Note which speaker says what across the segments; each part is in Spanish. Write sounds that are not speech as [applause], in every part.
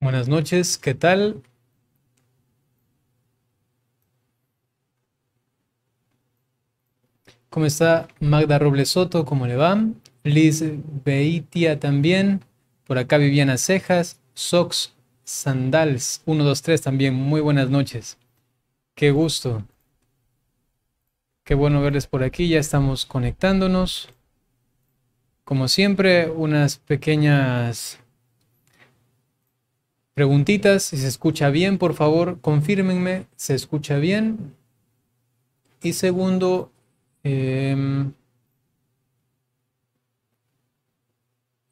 Speaker 1: Buenas noches, ¿qué tal? ¿Cómo está Magda Robles Soto? ¿Cómo le va? Liz Beitia también. Por acá Viviana Cejas. Sox Sandals 123 también. Muy buenas noches. Qué gusto. Qué bueno verles por aquí. Ya estamos conectándonos. Como siempre, unas pequeñas Preguntitas, si se escucha bien, por favor, confírmenme, se escucha bien. Y segundo, em,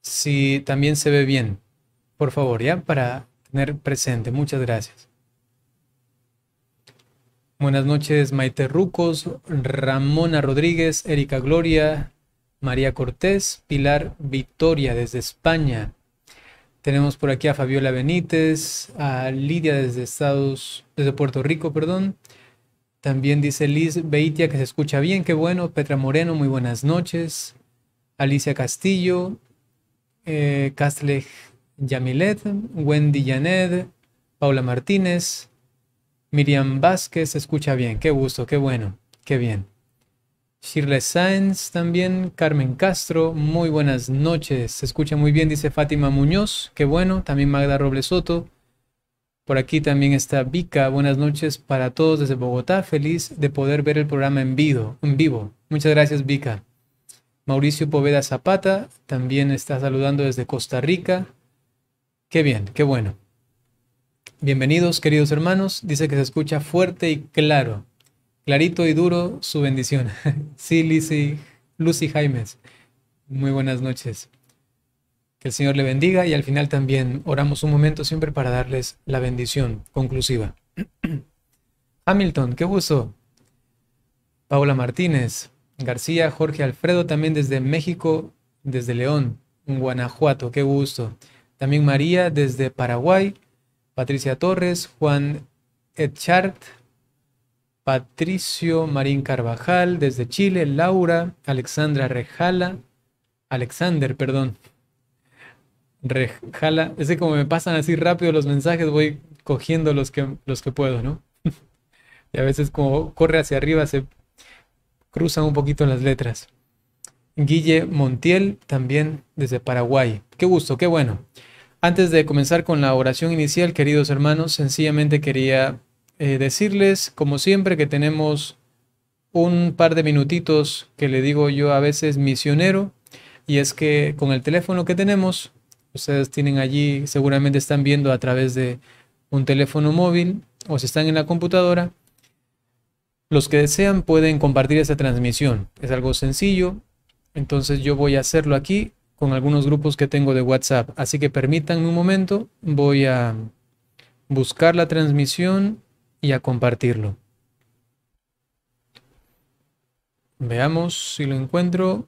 Speaker 1: si también se ve bien, por favor, ya para tener presente. Muchas gracias. Buenas noches, Maite Rucos, Ramona Rodríguez, Erika Gloria, María Cortés, Pilar Victoria desde España. Tenemos por aquí a Fabiola Benítez, a Lidia desde Estados, desde Puerto Rico, perdón. También dice Liz Beitia que se escucha bien, qué bueno. Petra Moreno, muy buenas noches. Alicia Castillo, eh, Yamilet, Wendy Janet, Paula Martínez, Miriam Vázquez, se escucha bien, qué gusto, qué bueno, qué bien. Shirley Sáenz también, Carmen Castro, muy buenas noches. Se escucha muy bien, dice Fátima Muñoz, qué bueno. También Magda Robles Soto. Por aquí también está Vika, buenas noches para todos desde Bogotá. Feliz de poder ver el programa en vivo. En vivo. Muchas gracias, Vika. Mauricio Poveda Zapata también está saludando desde Costa Rica. Qué bien, qué bueno. Bienvenidos, queridos hermanos. Dice que se escucha fuerte y claro. Clarito y duro, su bendición. [laughs] Sí, Lucy Jaimes. Muy buenas noches. Que el Señor le bendiga y al final también oramos un momento siempre para darles la bendición conclusiva. [clears throat] Hamilton, qué gusto. Paula Martínez, García, Jorge Alfredo también desde México, desde León, Guanajuato, qué gusto. También María desde Paraguay, Patricia Torres, Juan Etchart, Patricio Marín Carvajal desde Chile, Laura, Alexandra Rejala, Alexander, perdón. Rejala, es que como me pasan así rápido los mensajes, voy cogiendo los que, los que puedo, ¿no? [laughs] y a veces como corre hacia arriba se cruzan un poquito las letras. Guille Montiel, también desde Paraguay. Qué gusto, qué bueno. Antes de comenzar con la oración inicial, queridos hermanos, sencillamente quería eh, decirles, como siempre, que tenemos un par de minutitos que le digo yo a veces misionero, y es que con el teléfono que tenemos, ustedes tienen allí, seguramente están viendo a través de un teléfono móvil o si están en la computadora, los que desean pueden compartir esa transmisión. Es algo sencillo, entonces yo voy a hacerlo aquí con algunos grupos que tengo de WhatsApp. Así que permítanme un momento, voy a buscar la transmisión y a compartirlo. Veamos si lo encuentro.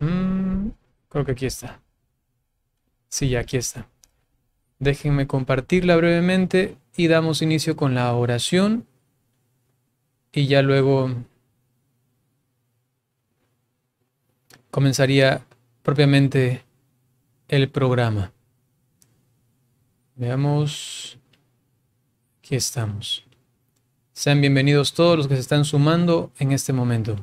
Speaker 1: Mm, creo que aquí está. Sí, ya aquí está. Déjenme compartirla brevemente y damos inicio con la oración y ya luego comenzaría propiamente el programa. Veamos, aquí estamos. Sean bienvenidos todos los que se están sumando en este momento.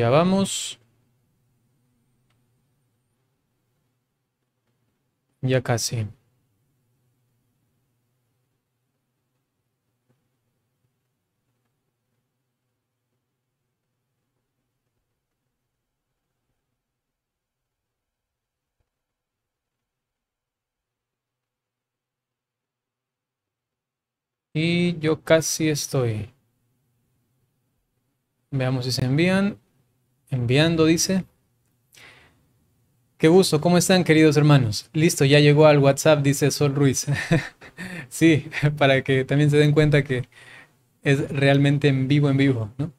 Speaker 1: Ya vamos. Ya casi. Y yo casi estoy. Veamos si se envían enviando, dice. Qué gusto, ¿cómo están queridos hermanos? Listo, ya llegó al WhatsApp, dice Sol Ruiz. [laughs] sí, para que también se den cuenta que es realmente en vivo, en vivo, ¿no?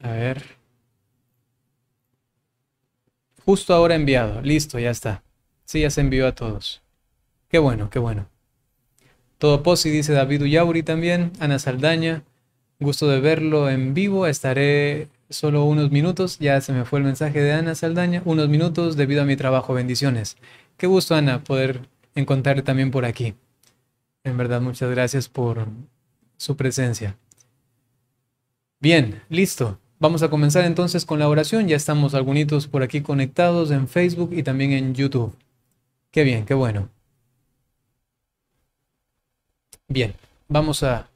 Speaker 1: A ver. Justo ahora enviado, listo, ya está. Sí, ya se envió a todos. Qué bueno, qué bueno. Todo posi, dice David Uyauri también, Ana Saldaña. Gusto de verlo en vivo, estaré Solo unos minutos, ya se me fue el mensaje de Ana Saldaña, unos minutos debido a mi trabajo, bendiciones. Qué gusto Ana poder encontrarle también por aquí. En verdad, muchas gracias por su presencia. Bien, listo. Vamos a comenzar entonces con la oración. Ya estamos algunos por aquí conectados en Facebook y también en YouTube. Qué bien, qué bueno. Bien, vamos a,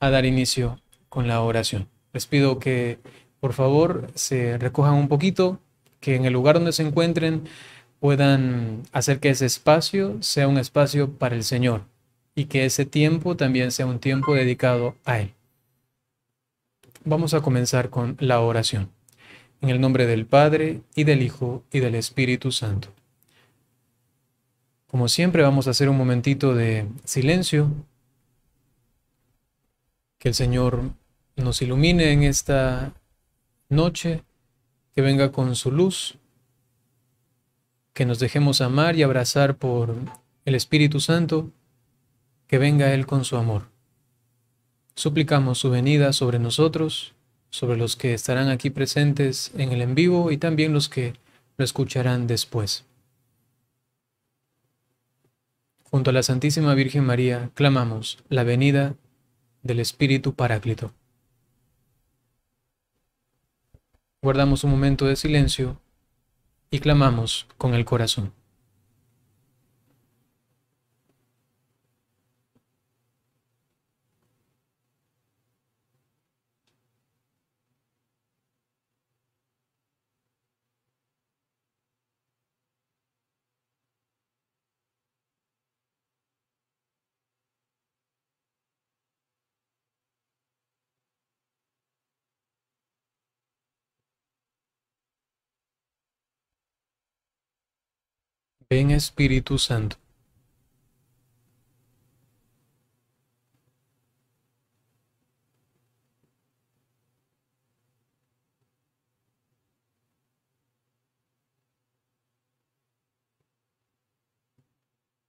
Speaker 1: a dar inicio con la oración. Les pido que por favor se recojan un poquito, que en el lugar donde se encuentren puedan hacer que ese espacio sea un espacio para el Señor y que ese tiempo también sea un tiempo dedicado a Él. Vamos a comenzar con la oración. En el nombre del Padre y del Hijo y del Espíritu Santo. Como siempre vamos a hacer un momentito de silencio. Que el Señor nos ilumine en esta noche, que venga con su luz, que nos dejemos amar y abrazar por el Espíritu Santo, que venga Él con su amor. Suplicamos su venida sobre nosotros, sobre los que estarán aquí presentes en el en vivo y también los que lo escucharán después. Junto a la Santísima Virgen María clamamos la venida del Espíritu Paráclito. Guardamos un momento de silencio y clamamos con el corazón. Ven Espíritu Santo.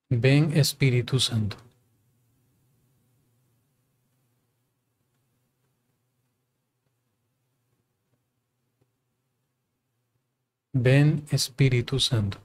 Speaker 1: Ven Espíritu Santo. Ven Espíritu Santo.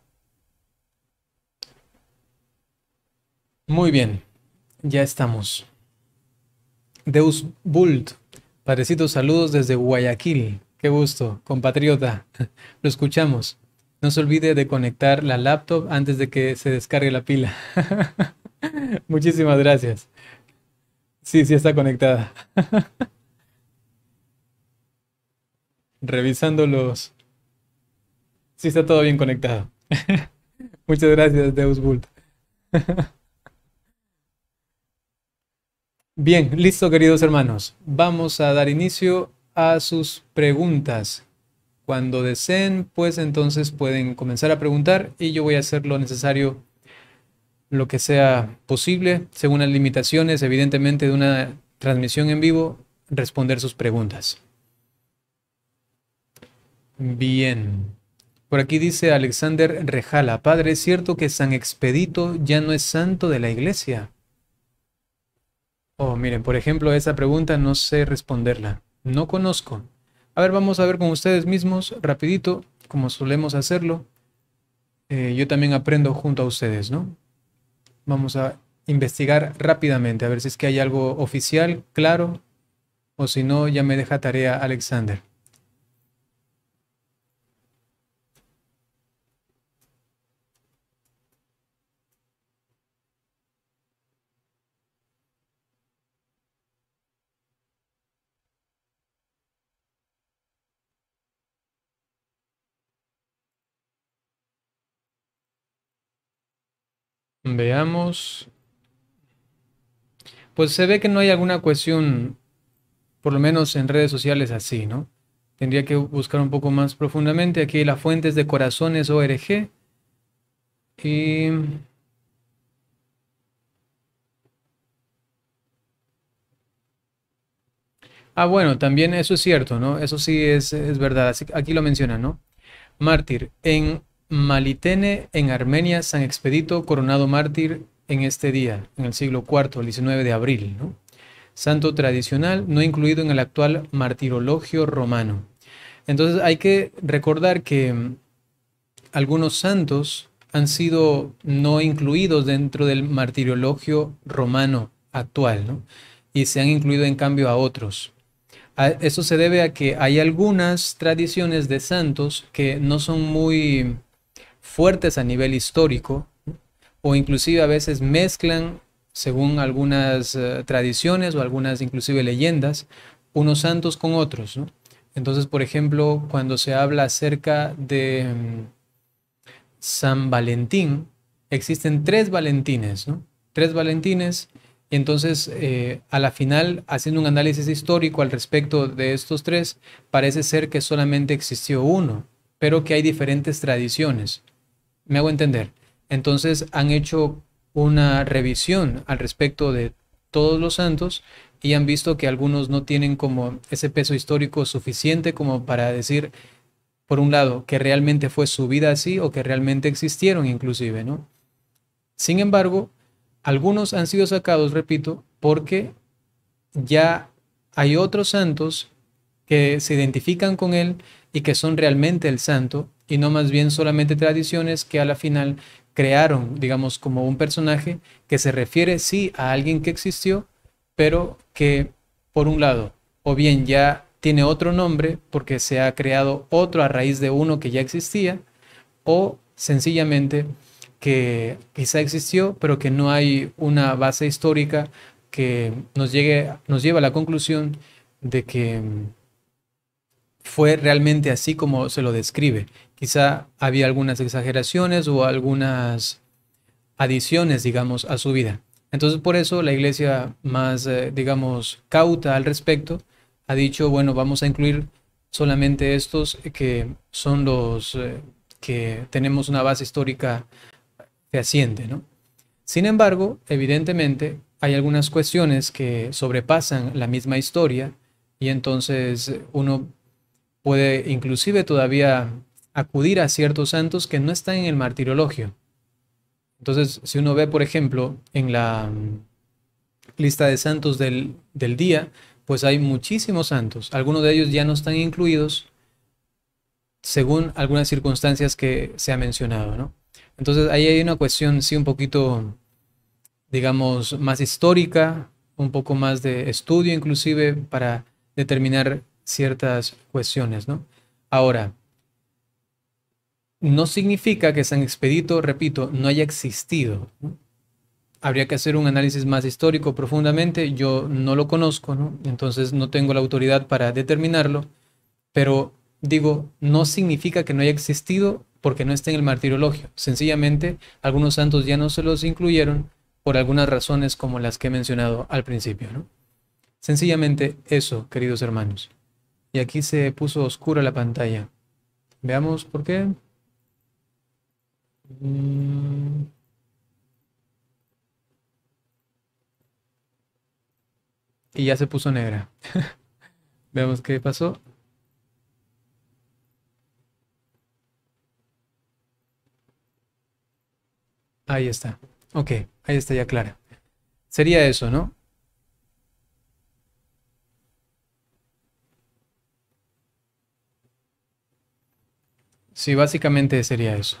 Speaker 1: Muy bien, ya estamos. Deus Bult, parecidos saludos desde Guayaquil. Qué gusto, compatriota. [laughs] Lo escuchamos. No se olvide de conectar la laptop antes de que se descargue la pila. [laughs] Muchísimas gracias. Sí, sí está conectada. [laughs] Revisando los... Sí está todo bien conectado. Muchas gracias, Deus Bult. Bien, listo queridos hermanos. Vamos a dar inicio a sus preguntas. Cuando deseen, pues entonces pueden comenzar a preguntar y yo voy a hacer lo necesario, lo que sea posible, según las limitaciones, evidentemente, de una transmisión en vivo, responder sus preguntas. Bien. Por aquí dice Alexander Rejala, Padre, ¿es cierto que San Expedito ya no es santo de la iglesia? Oh, miren, por ejemplo, esa pregunta no sé responderla. No conozco. A ver, vamos a ver con ustedes mismos, rapidito, como solemos hacerlo. Eh, yo también aprendo junto a ustedes, ¿no? Vamos a investigar rápidamente, a ver si es que hay algo oficial, claro, o si no, ya me deja tarea Alexander. Veamos. Pues se ve que no hay alguna cuestión, por lo menos en redes sociales así, ¿no? Tendría que buscar un poco más profundamente. Aquí las fuentes es de corazones Y... Ah, bueno, también eso es cierto, ¿no? Eso sí es, es verdad. Así, aquí lo menciona, ¿no? Mártir. En Malitene en Armenia, San Expedito, coronado mártir en este día, en el siglo IV, el 19 de abril. Santo tradicional, no incluido en el actual martirologio romano. Entonces hay que recordar que mm, algunos santos han sido no incluidos dentro del martirologio romano actual, ¿no? y se han incluido en cambio a otros. eso se debe a que hay algunas tradiciones de santos que no son muy fuertes a nivel histórico o inclusive a veces mezclan, según algunas eh, tradiciones o algunas inclusive leyendas, unos santos con otros. Entonces, por ejemplo, cuando se habla acerca de mm, San Valentín, existen tres Valentines, Tres Valentines. Y entonces, eh, a la final, haciendo un análisis histórico al respecto de estos tres, parece ser que solamente existió uno, pero que hay diferentes tradiciones. Me hago entender. Entonces han hecho una revisión al respecto de todos los santos y han visto que algunos no tienen como ese peso histórico suficiente como para decir, por un lado, que realmente fue su vida así o que realmente existieron inclusive, ¿no? Sin embargo, algunos han sido sacados, repito, porque ya hay otros santos que se identifican con él y que son realmente el santo y no más bien solamente tradiciones que a la final crearon, digamos, como un personaje que se refiere, sí, a alguien que existió, pero que, por un lado, o bien ya tiene otro nombre porque se ha creado otro a raíz de uno que ya existía, o sencillamente que quizá existió, pero que no hay una base histórica que nos, llegue, nos lleva a la conclusión de que fue realmente así como se lo describe Quizá había algunas exageraciones o algunas adiciones, digamos, a su vida. Entonces, por eso la iglesia más, eh, digamos, cauta al respecto, ha dicho, bueno, vamos a incluir solamente estos que son los eh, que tenemos una base histórica fehaciente, ¿no? Sin embargo, evidentemente, hay algunas cuestiones que sobrepasan la misma historia y entonces uno puede inclusive todavía acudir a ciertos santos que no están en el martirologio. Entonces, si uno ve, por ejemplo, en la mm, lista de santos del, día, pues hay muchísimos santos. Algunos de ellos ya no están incluidos según algunas circunstancias que se ha mencionado, ¿no? Entonces ahí hay una cuestión, sí, un poquito, digamos, más histórica, un poco más de estudio inclusive para determinar ciertas cuestiones, ¿no? Ahora, no significa que San Expedito, repito, no haya existido. Habría que hacer un análisis más histórico profundamente. Yo no lo conozco, entonces no tengo la autoridad para determinarlo. Pero digo, no significa que no haya existido porque no está en el martirologio. Sencillamente, algunos santos ya no se los incluyeron por algunas razones como las que he mencionado al principio. Sencillamente eso, queridos hermanos. Y aquí se puso oscura la pantalla. Veamos por qué. Mm. Y ya se puso negra. [laughs] Veamos qué pasó. Ahí está. Ok, ahí está ya clara. Sería eso, ¿no? Sí, básicamente sería eso.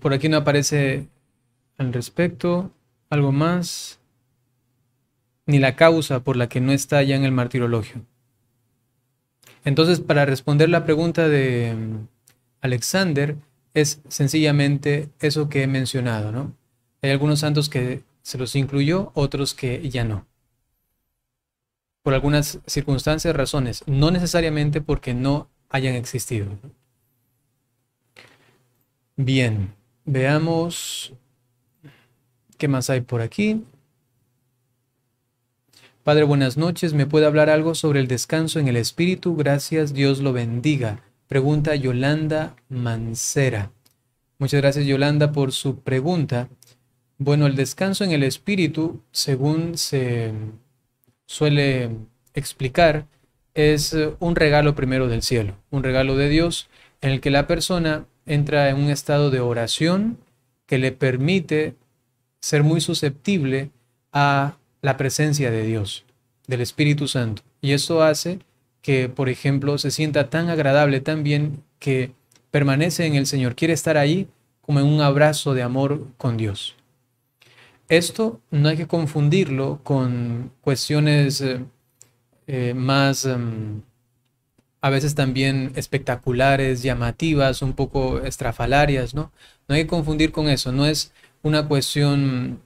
Speaker 1: Por aquí no aparece al respecto algo más, ni la causa por la que no está ya en el martirologio. Entonces, para responder la pregunta de mm, Alexander, es sencillamente eso que he mencionado, ¿no? Hay algunos santos que se los incluyó, otros que ya no. Por algunas circunstancias, razones, no necesariamente porque no hayan existido. Bien, veamos qué más hay por aquí. Padre, buenas noches. ¿Me puede hablar algo sobre el descanso en el espíritu? Gracias, Dios lo bendiga. Pregunta Yolanda Mancera. Muchas gracias, Yolanda, por su pregunta. Bueno, el descanso en el espíritu, según se suele explicar, es un regalo primero del cielo, un regalo de Dios en el que la persona entra en un estado de oración que le permite ser muy susceptible a la presencia de Dios, del Espíritu Santo. Y esto hace que, por ejemplo, se sienta tan agradable, tan bien, que permanece en el Señor, quiere estar ahí como en un abrazo de amor con Dios. Esto no hay que confundirlo con cuestiones eh, eh, más em, a veces también espectaculares, llamativas, un poco estrafalarias, ¿no? No hay que confundir con eso, no es una cuestión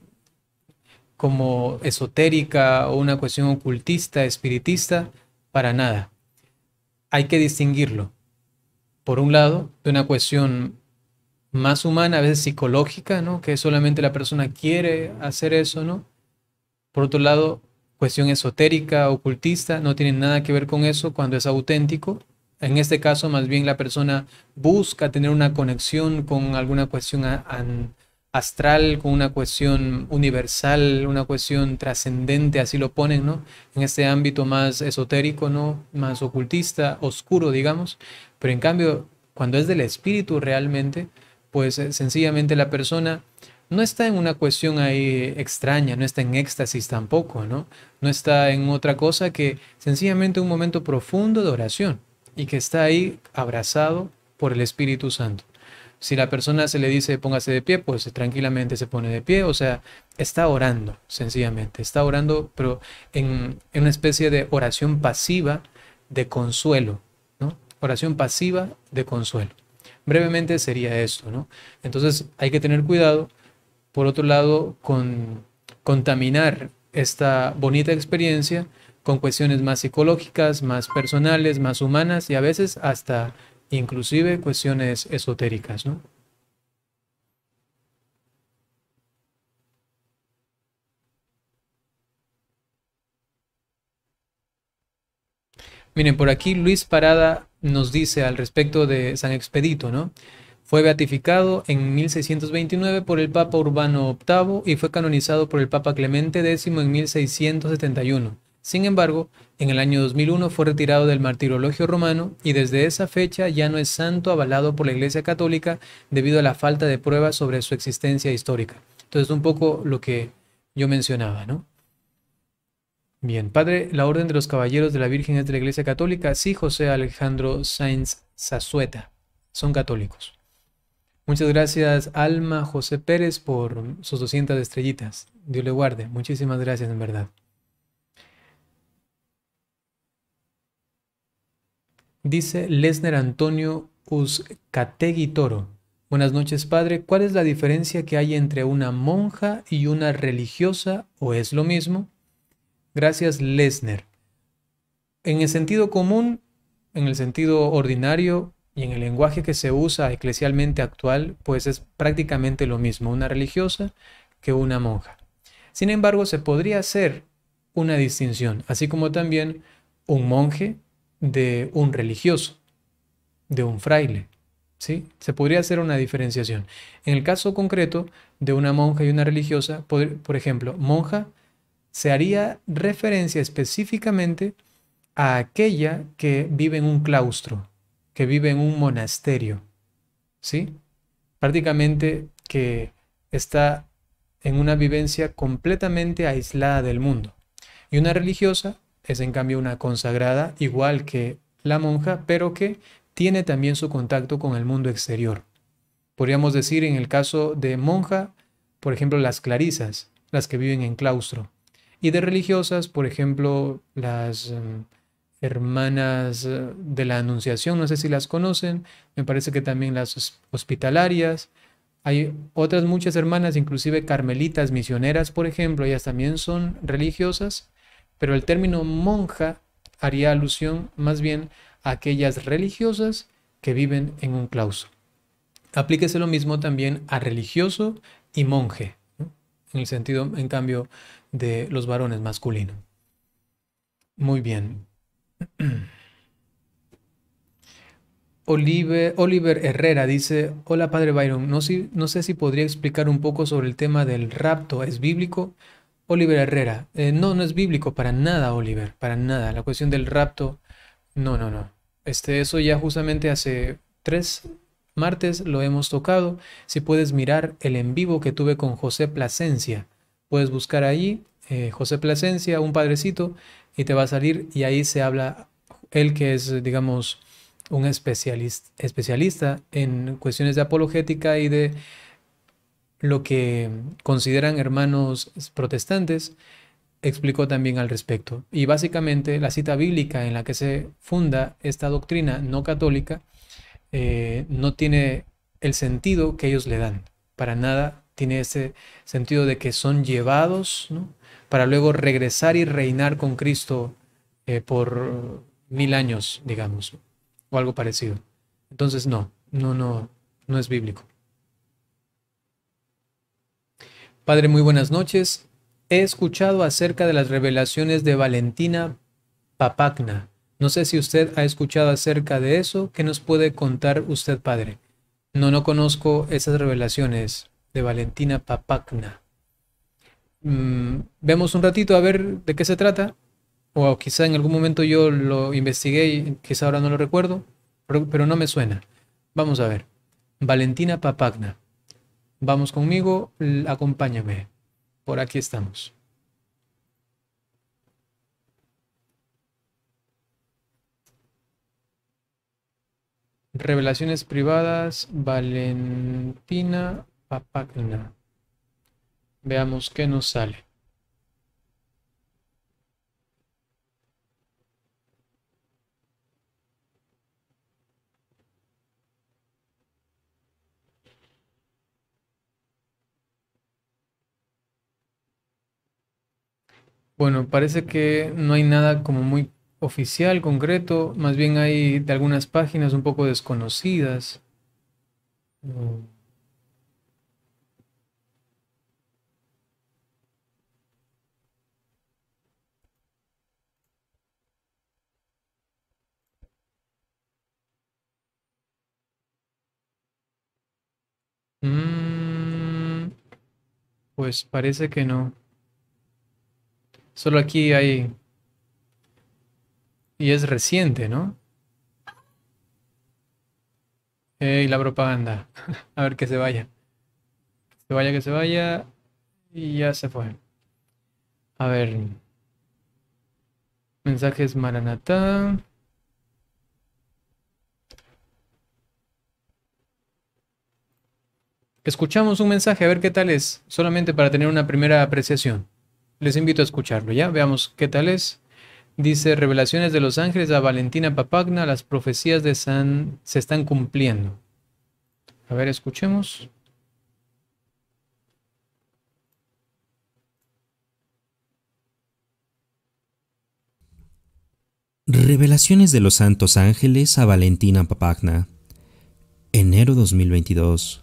Speaker 1: como esotérica o una cuestión ocultista, espiritista, para nada. Hay que distinguirlo, por un lado, de una cuestión más humana, a veces psicológica, ¿no? Que solamente la persona quiere hacer eso, ¿no? Por otro lado, cuestión esotérica, ocultista, no tiene nada que ver con eso cuando es auténtico. En este caso, más bien la persona busca tener una conexión con alguna cuestión astral, con una cuestión universal, una cuestión trascendente, así lo ponen, ¿no? En este ámbito más esotérico, ¿no? Más ocultista, oscuro, digamos. Pero en cambio, cuando es del espíritu realmente, pues eh, sencillamente la persona no está en una cuestión ahí extraña, no está en éxtasis tampoco, ¿no? No está en otra cosa que sencillamente un momento profundo de oración y que está ahí abrazado por el Espíritu Santo. Si la persona se le dice póngase de pie, pues tranquilamente se pone de pie, o sea, está orando, sencillamente, está orando, pero en, una especie de oración pasiva de consuelo, ¿no? Oración pasiva de consuelo. Brevemente sería esto, ¿no? Entonces hay que tener cuidado por otro lado, con, contaminar esta bonita experiencia con cuestiones más psicológicas, más personales, más humanas y a veces hasta inclusive cuestiones esotéricas, ¿no? Miren, por aquí Luis Parada nos dice al respecto de San Expedito, ¿no? Fue beatificado en 1629 por el Papa Urbano VIII y fue canonizado por el Papa Clemente X en 1671. Sin embargo, en el año 2001 fue retirado del martirologio romano y desde esa fecha ya no es santo avalado por la Iglesia Católica debido a la falta de pruebas sobre su existencia histórica. Entonces, un poco lo que yo mencionaba, ¿no? Bien, padre, la Orden de los Caballeros de la Virgen es de la Iglesia Católica. Sí, José Alejandro Sainz Zazueta. Son católicos. Muchas gracias, Alma José Pérez, por sus 200 estrellitas. Dios le guarde. Muchísimas gracias, en verdad. Dice Lesner Antonio Uzcategui Toro. Buenas noches, padre. ¿Cuál es la diferencia que hay entre una monja y una religiosa o es lo mismo? Gracias, Lesner. En el sentido común, en el sentido ordinario, y en el lenguaje que se usa eclesialmente actual, pues es prácticamente lo mismo una religiosa que una monja. Sin embargo, se podría hacer una distinción, así como también un monje de un religioso, de un fraile. ¿sí? Se podría hacer una diferenciación. En el caso concreto de una monja y una religiosa, por ejemplo, monja se haría referencia específicamente a aquella que vive en un claustro, que vive en un monasterio, ¿sí? Prácticamente que está en una vivencia completamente aislada del mundo. Y una religiosa es en cambio una consagrada, igual que la monja, pero que tiene también su contacto con el mundo exterior. Podríamos decir en el caso de monja, por ejemplo, las clarisas, las que viven en claustro, y de religiosas, por ejemplo, las em, hermanas eh, de la Anunciación, no sé si las conocen, me parece que también las hospitalarias. Hay otras muchas hermanas, inclusive carmelitas, misioneras, por ejemplo, ellas también son religiosas, pero el término monja haría alusión más bien a aquellas religiosas que viven en un clauso. Aplíquese lo mismo también a religioso y monje, en el sentido, en cambio, de los varones masculinos. Muy bien, [clears throat] Oliver, Herrera dice, hola padre Byron, no, sé si podría explicar un poco sobre el tema del rapto, ¿es bíblico? Oliver Herrera, eh, no, no es bíblico, para nada Oliver, para nada. La cuestión del rapto, no, no, no. Este, eso ya justamente hace tres martes lo hemos tocado. Si puedes mirar el en vivo que tuve con José Plasencia, puedes buscar ahí eh, José Plasencia, un padrecito, y te va a salir y ahí se habla él que es, digamos, un especialista, especialista en cuestiones de apologética y de lo que consideran hermanos protestantes, explicó también al respecto. Y básicamente la cita bíblica en la que se funda esta doctrina no católica eh, no tiene el sentido que ellos le dan. Para nada tiene ese sentido de que son llevados ¿no? para luego regresar y reinar con Cristo eh, por mil años, digamos, o algo parecido. Entonces, no, no, no, no es bíblico. Padre, muy buenas noches. He escuchado acerca de las revelaciones de Valentina Papacna. No sé si usted ha escuchado acerca de eso. ¿Qué nos puede contar usted, Padre? No, no conozco esas revelaciones de Valentina Papacna. Mm, vemos un ratito a ver de qué se trata, o quizá en algún momento yo lo investigué y quizá ahora no lo recuerdo, pero no me suena. Vamos a ver. Valentina Papagna. Vamos conmigo, acompáñame. Por aquí estamos. Revelaciones privadas, Valentina Papagna. Veamos qué nos sale. Bueno, parece que no hay nada como muy oficial, concreto, más bien hay de algunas páginas un poco desconocidas. Mm, pues parece que no. Solo aquí hay... Y es reciente, ¿no? y la propaganda. [laughs] A ver que se vaya. Que se vaya, que se vaya. Y ya se fue. A ver. Mensajes Maranatá. Escuchamos un mensaje a ver qué tal es, solamente para tener una primera apreciación. Les invito a escucharlo, ¿ya? Veamos qué tal es. Dice, revelaciones de los ángeles a Valentina Papagna, las profecías de San se están cumpliendo. A ver, escuchemos.
Speaker 2: Revelaciones de los Santos Ángeles a Valentina Papagna. Enero 2022.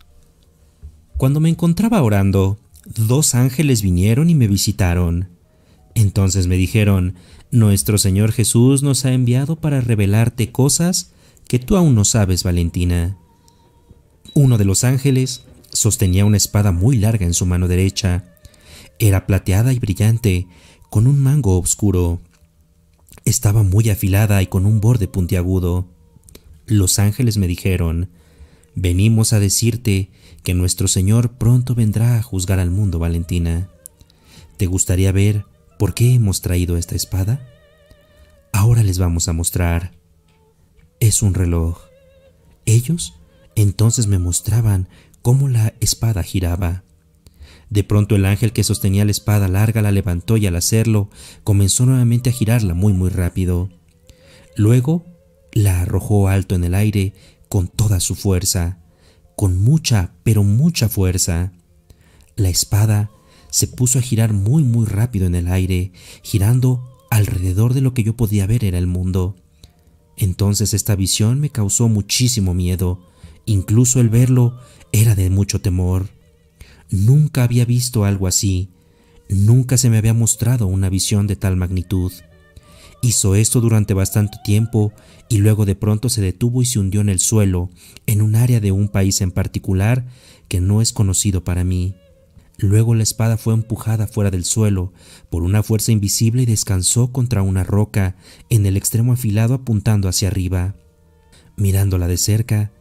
Speaker 2: Cuando me encontraba orando, dos ángeles vinieron y me visitaron. Entonces me dijeron, Nuestro Señor Jesús nos ha enviado para revelarte cosas que tú aún no sabes, Valentina. Uno de los ángeles sostenía una espada muy larga en su mano derecha. Era plateada y brillante, con un mango oscuro. Estaba muy afilada y con un borde puntiagudo. Los ángeles me dijeron, Venimos a decirte que nuestro Señor pronto vendrá a juzgar al mundo, Valentina. ¿Te gustaría ver por qué hemos traído esta espada? Ahora les vamos a mostrar. Es un reloj. Ellos entonces me mostraban cómo la espada giraba. De pronto el ángel que sostenía la espada larga la levantó y al hacerlo comenzó nuevamente a girarla muy muy rápido. Luego la arrojó alto en el aire con toda su fuerza con mucha, pero mucha fuerza. La espada se puso a girar muy, muy rápido en el aire, girando alrededor de lo que yo podía ver era el mundo. Entonces esta visión me causó muchísimo miedo, incluso el verlo era de mucho temor. Nunca había visto algo así, nunca se me había mostrado una visión de tal magnitud. Hizo esto durante bastante tiempo y luego de pronto se detuvo y se hundió en el suelo, en un área de un país en particular que no es conocido para mí. Luego la espada fue empujada fuera del suelo por una fuerza invisible y descansó contra una roca en el extremo afilado apuntando hacia arriba. Mirándola de cerca,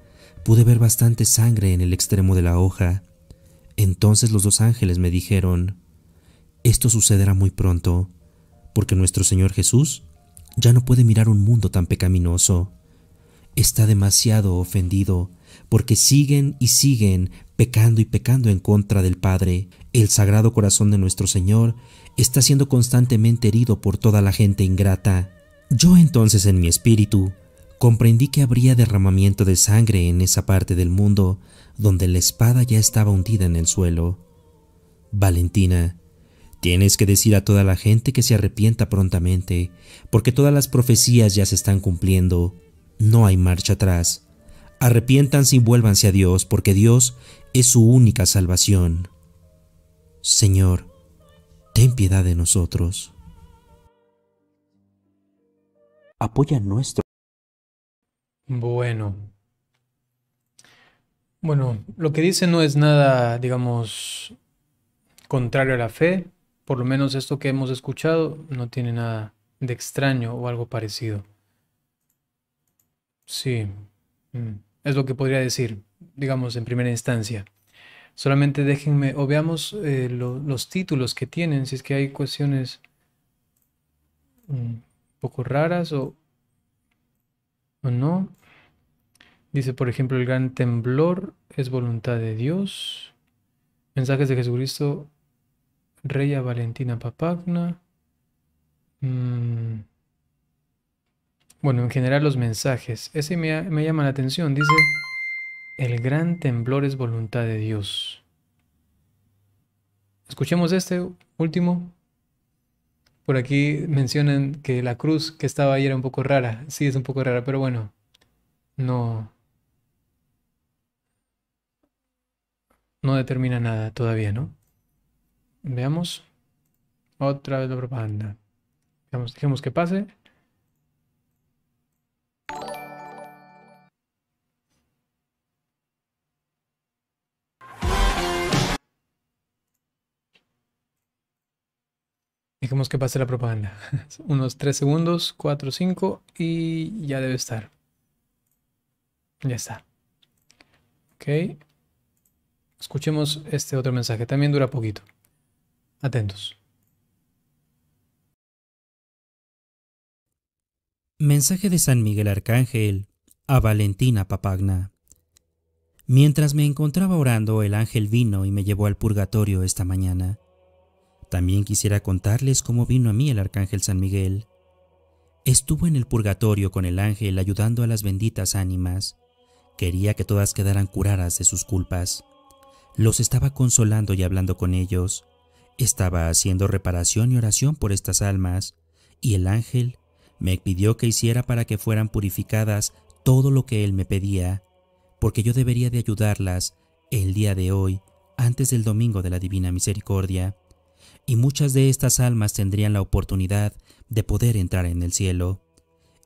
Speaker 2: pude ver bastante sangre en el extremo de la hoja. Entonces los dos ángeles me dijeron, esto sucederá muy pronto, porque nuestro Señor Jesús ya no puede mirar un mundo tan pecaminoso. Está demasiado ofendido porque siguen y siguen pecando y pecando en contra del Padre. El Sagrado Corazón de nuestro Señor está siendo constantemente herido por toda la gente ingrata. Yo entonces en mi espíritu comprendí que habría derramamiento de sangre en esa parte del mundo donde la espada ya estaba hundida en el suelo. Valentina Tienes que decir a toda la gente que se arrepienta prontamente, porque todas las profecías ya se están cumpliendo. No hay marcha atrás. Arrepiéntanse y vuélvanse a Dios, porque Dios es su única salvación. Señor, ten piedad de nosotros. Apoya nuestro.
Speaker 1: Bueno. Bueno, lo que dice no es nada, digamos, contrario a la fe, por lo menos esto que hemos escuchado no tiene nada de extraño o algo parecido. Sí, mm, es lo que podría decir, digamos, en primera instancia. Solamente déjenme, o veamos eh, los títulos que tienen, si es que hay cuestiones mm, un poco raras o, o no. Dice, por ejemplo, el gran temblor es voluntad de Dios. Mensajes de Jesucristo Reya Valentina Papagna. Mm. Bueno, en general los mensajes. Ese me, me, llama la atención. Dice, el gran temblor es voluntad de Dios. Escuchemos este último. Por aquí mencionan que la cruz que estaba ahí era un poco rara. Sí, es un poco rara, pero bueno. No. No determina nada todavía, ¿no? Veamos. Otra vez la propaganda. dejemos que pase. Dejemos que pase la propaganda. [laughs] Unos 3 segundos, 4, 5 y ya debe estar. Ya está. Ok. Escuchemos este otro mensaje. También dura poquito. Atentos.
Speaker 2: Mensaje de San Miguel Arcángel a Valentina Papagna. Mientras me encontraba orando, el ángel vino y me llevó al purgatorio esta mañana. También quisiera contarles cómo vino a mí el Arcángel San Miguel. Estuvo en el purgatorio con el ángel ayudando a las benditas ánimas. Quería que todas quedaran curadas de sus culpas. Los estaba consolando y hablando con ellos. Estaba haciendo reparación y oración por estas almas, y el ángel me pidió que hiciera para que fueran purificadas todo lo que él me pedía, porque yo debería de ayudarlas el día de hoy, antes del domingo de la Divina Misericordia, y muchas de estas almas tendrían la oportunidad de poder entrar en el cielo.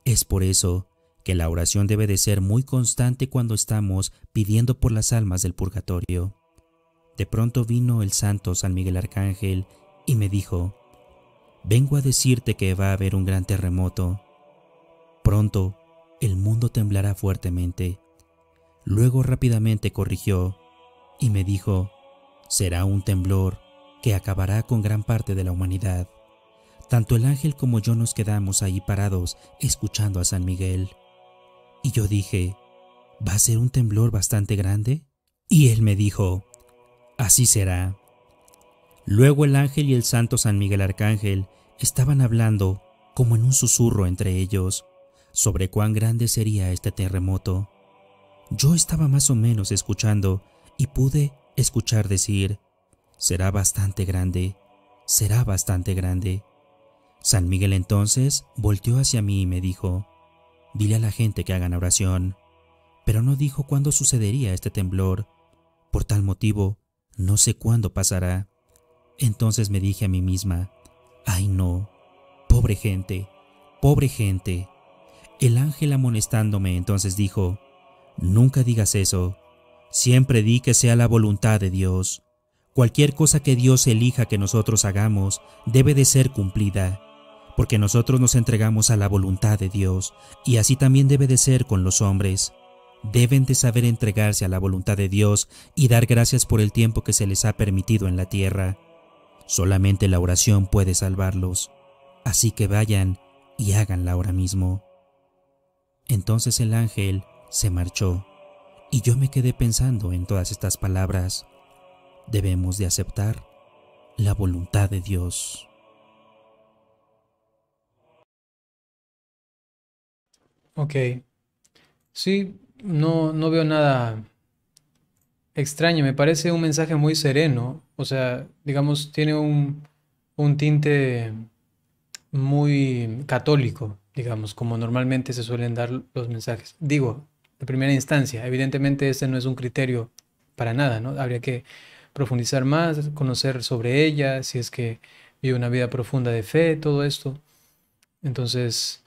Speaker 2: Es por eso que la oración debe de ser muy constante cuando estamos pidiendo por las almas del purgatorio. De pronto vino el santo San Miguel Arcángel y me dijo, vengo a decirte que va a haber un gran terremoto. Pronto, el mundo temblará fuertemente. Luego rápidamente corrigió y me dijo, será un temblor que acabará con gran parte de la humanidad. Tanto el ángel como yo nos quedamos ahí parados escuchando a San Miguel. Y yo dije, ¿va a ser un temblor bastante grande? Y él me dijo, Así será. Luego el ángel y el santo San Miguel Arcángel estaban hablando, como en un susurro entre ellos, sobre cuán grande sería este terremoto. Yo estaba más o menos escuchando y pude escuchar decir, será bastante grande, será bastante grande. San Miguel entonces volteó hacia mí y me dijo, dile a la gente que hagan oración, pero no dijo cuándo sucedería este temblor. Por tal motivo, no sé cuándo pasará. Entonces me dije a mí misma, ay no, pobre gente, pobre gente. El ángel amonestándome entonces dijo, nunca digas eso, siempre di que sea la voluntad de Dios. Cualquier cosa que Dios elija que nosotros hagamos debe de ser cumplida, porque nosotros nos entregamos a la voluntad de Dios, y así también debe de ser con los hombres deben de saber entregarse a la voluntad de Dios y dar gracias por el tiempo que se les ha permitido en la tierra. Solamente la oración puede salvarlos, así que vayan y háganla ahora mismo. Entonces el ángel se marchó y yo me quedé pensando en todas estas palabras. Debemos de aceptar la voluntad de Dios.
Speaker 1: Ok. Sí, no, no veo nada extraño, me parece un mensaje muy sereno, o sea, digamos, tiene un, un tinte muy católico, digamos, como normalmente se suelen dar los mensajes. Digo, de primera instancia, evidentemente este no es un criterio para nada, ¿no? Habría que profundizar más, conocer sobre ella, si es que vive una vida profunda de fe, todo esto. Entonces,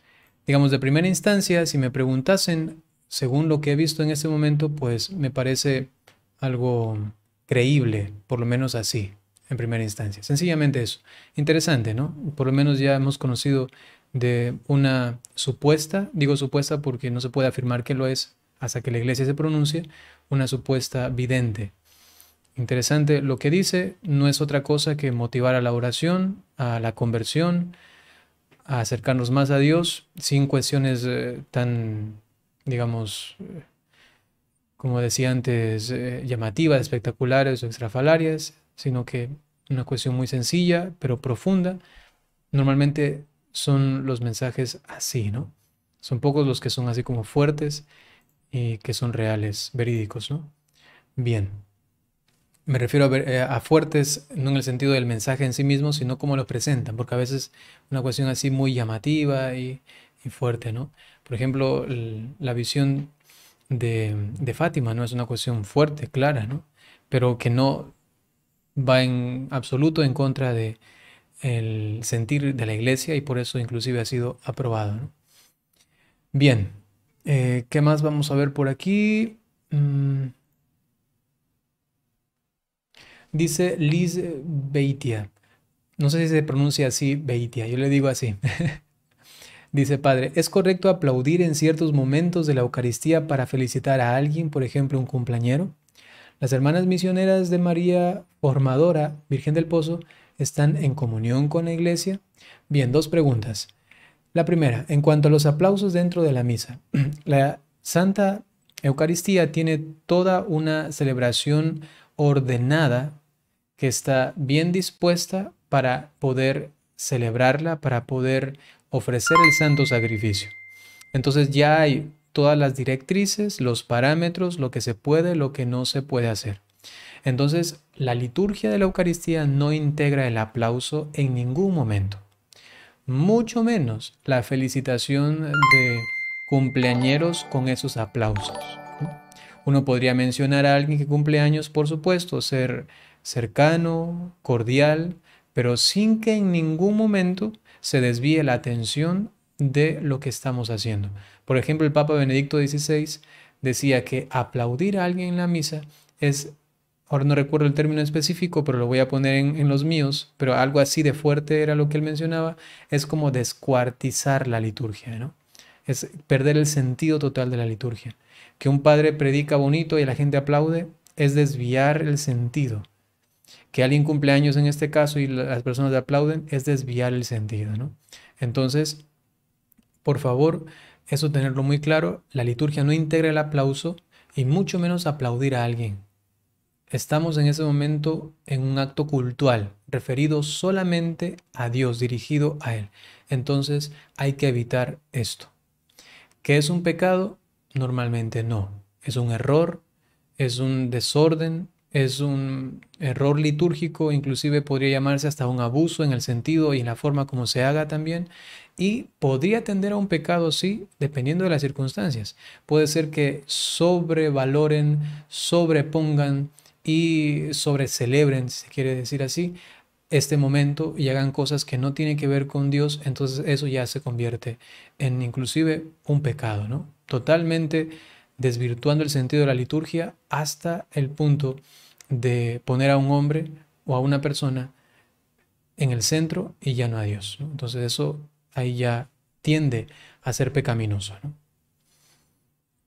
Speaker 1: digamos, de primera instancia, si me preguntasen según lo que he visto en este momento, pues me parece algo creíble, por lo menos así, en primera instancia. Sencillamente eso. Interesante, ¿no? Por lo menos ya hemos conocido de una supuesta, digo supuesta porque no se puede afirmar que lo es hasta que la iglesia se pronuncie, una supuesta vidente. Interesante, lo que dice no es otra cosa que motivar a la oración, a la conversión, a acercarnos más a Dios, sin cuestiones eh, tan digamos, como decía antes, eh, llamativas, espectaculares o extrafalarias, sino que una cuestión muy sencilla, pero profunda. Normalmente son los mensajes así, ¿no? Son pocos los que son así como fuertes y que son reales, verídicos, ¿no? Bien. Me refiero a, eh, fuertes no en el sentido del mensaje en sí mismo, sino cómo lo presentan, porque a veces una cuestión así muy llamativa y, y fuerte, ¿no? Por ejemplo, la visión de, Fátima, ¿no? Es una cuestión fuerte, clara, ¿no? Pero que no va en absoluto en contra de el sentir de la iglesia y por eso inclusive ha sido aprobado. Bien, eh, ¿qué más vamos a ver por aquí? Mm. Dice Liz Beitia. No sé si se pronuncia así, Beitia, yo le digo así. [laughs] Dice Padre, ¿es correcto aplaudir en ciertos momentos de la Eucaristía para felicitar a alguien, por ejemplo, un cumpleañero? Las hermanas misioneras de María Formadora, Virgen del Pozo, están en comunión con la Iglesia. Bien, dos preguntas. La primera, en cuanto a los aplausos dentro de la misa, [clears throat] la Santa Eucaristía tiene toda una celebración ordenada que está bien dispuesta para poder celebrarla, para poder ofrecer el santo sacrificio. Entonces ya hay todas las directrices, los parámetros, lo que se puede, lo que no se puede hacer. Entonces, la liturgia de la Eucaristía no integra el aplauso en ningún momento, mucho menos la felicitación de cumpleañeros con esos aplausos. Uno podría mencionar a alguien que cumple años, por supuesto, ser cercano, cordial, pero sin que en ningún momento se desvíe la atención de lo que estamos haciendo. Por ejemplo, el Papa Benedicto XVI decía que aplaudir a alguien en la misa es, ahora no recuerdo el término específico, pero lo voy a poner en, los míos, pero algo así de fuerte era lo que él mencionaba, es como descuartizar la liturgia, ¿no? Es perder el sentido total de la liturgia. Que un padre predica bonito y la gente aplaude es desviar el sentido que alguien cumple años en este caso y las personas le aplauden, es desviar el sentido, ¿no? Entonces, por favor, eso tenerlo muy claro, la liturgia no integra el aplauso y mucho menos aplaudir a alguien. Estamos en ese momento en un acto cultural referido solamente a Dios, dirigido a Él. Entonces hay que evitar esto. ¿Qué es un pecado? Normalmente no. Es un error, es un desorden, es un error litúrgico, inclusive podría llamarse hasta un abuso en el sentido y en la forma como se haga también, y podría tender a un pecado, sí, dependiendo de las circunstancias. Puede ser que sobrevaloren, sobrepongan y sobrecelebren, si se quiere decir así, este momento y hagan cosas que no tienen que ver con Dios, entonces eso ya se convierte en inclusive un pecado, ¿no? Totalmente desvirtuando el sentido de la liturgia hasta el punto de poner a un hombre o a una persona en el centro y ya no a Dios. Entonces eso ahí ya tiende a ser pecaminoso. ¿no?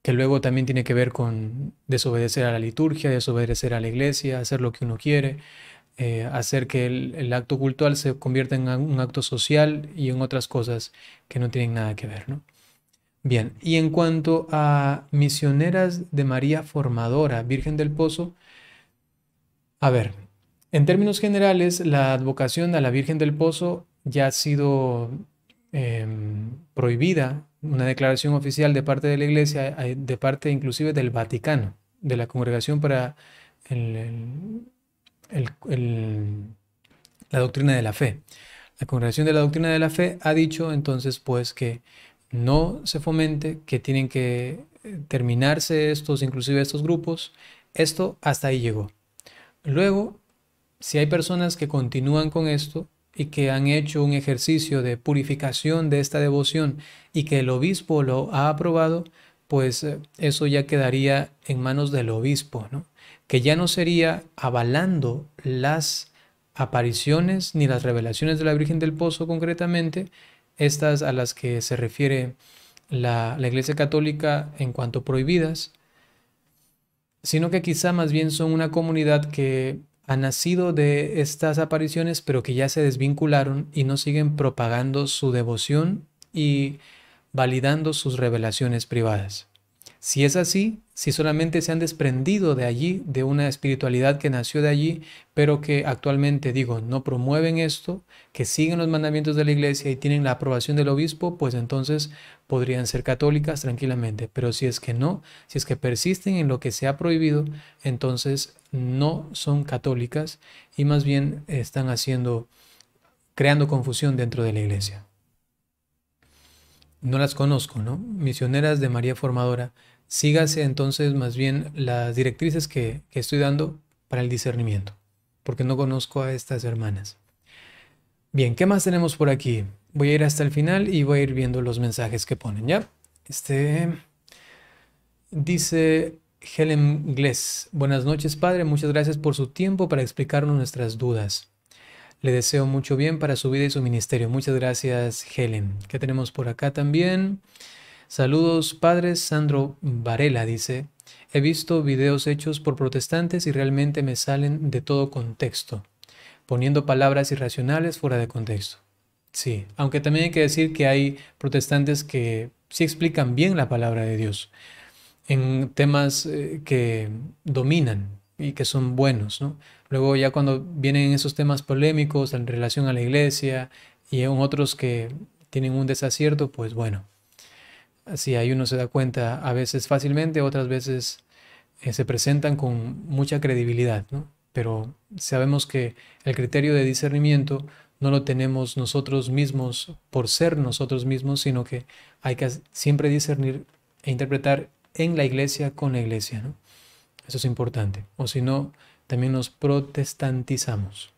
Speaker 1: Que luego también tiene que ver con desobedecer a la liturgia, desobedecer a la iglesia, hacer lo que uno quiere, eh, hacer que el, acto cultural se convierta en un acto social y en otras cosas que no tienen nada que ver. ¿no? Bien, y en cuanto a misioneras de María Formadora, Virgen del Pozo, a ver, en términos generales, la advocación a la Virgen del Pozo ya ha sido em, prohibida, una declaración oficial de parte de la Iglesia, eh, de parte inclusive del Vaticano, de la Congregación para la Doctrina de la Fe. La Congregación de la Doctrina de la Fe ha dicho entonces pues que no se fomente, que tienen que eh, terminarse estos, inclusive estos grupos. Esto hasta ahí llegó. Luego, si hay personas que continúan con esto y que han hecho un ejercicio de purificación de esta devoción y que el obispo lo ha aprobado, pues eh, eso ya quedaría en manos del obispo, que ya no sería avalando las apariciones ni las revelaciones de la Virgen del Pozo concretamente, estas a las que se refiere la, Iglesia Católica en cuanto prohibidas, sino que quizá más bien son una comunidad que ha nacido de estas apariciones, pero que ya se desvincularon y no siguen propagando su devoción y validando sus revelaciones privadas. Si es así, si solamente se han desprendido de allí, de una espiritualidad que nació de allí, pero que actualmente, digo, no promueven esto, que siguen los mandamientos de la iglesia y tienen la aprobación del obispo, pues entonces podrían ser católicas tranquilamente. Pero si es que no, si es que persisten en lo que se ha prohibido, entonces no son católicas y más bien están haciendo, creando confusión dentro de la iglesia. No las conozco, ¿no? Misioneras de María Formadora sígase entonces más bien las directrices que, estoy dando para el discernimiento, porque no conozco a estas hermanas. Bien, ¿qué más tenemos por aquí? Voy a ir hasta el final y voy a ir viendo los mensajes que ponen, ¿ya? Este dice Helen Gless, buenas noches padre, muchas gracias por su tiempo para explicarnos nuestras dudas. Le deseo mucho bien para su vida y su ministerio. Muchas gracias Helen. ¿Qué tenemos por acá también? Saludos, Padres, Sandro Varela dice, he visto videos hechos por protestantes y realmente me salen de todo contexto, poniendo palabras irracionales fuera de contexto. Sí, aunque también hay que decir que hay protestantes que sí explican bien la palabra de Dios en temas eh, que dominan y que son buenos, ¿no? Luego ya cuando vienen esos temas polémicos en relación a la iglesia y en otros que tienen un desacierto, pues bueno, si ahí uno se da cuenta a veces fácilmente, otras veces eh, se presentan con mucha credibilidad, ¿no? pero sabemos que el criterio de discernimiento no lo tenemos nosotros mismos por ser nosotros mismos, sino que hay que siempre discernir e interpretar en la iglesia con la iglesia. Eso es importante. O si no, también nos protestantizamos.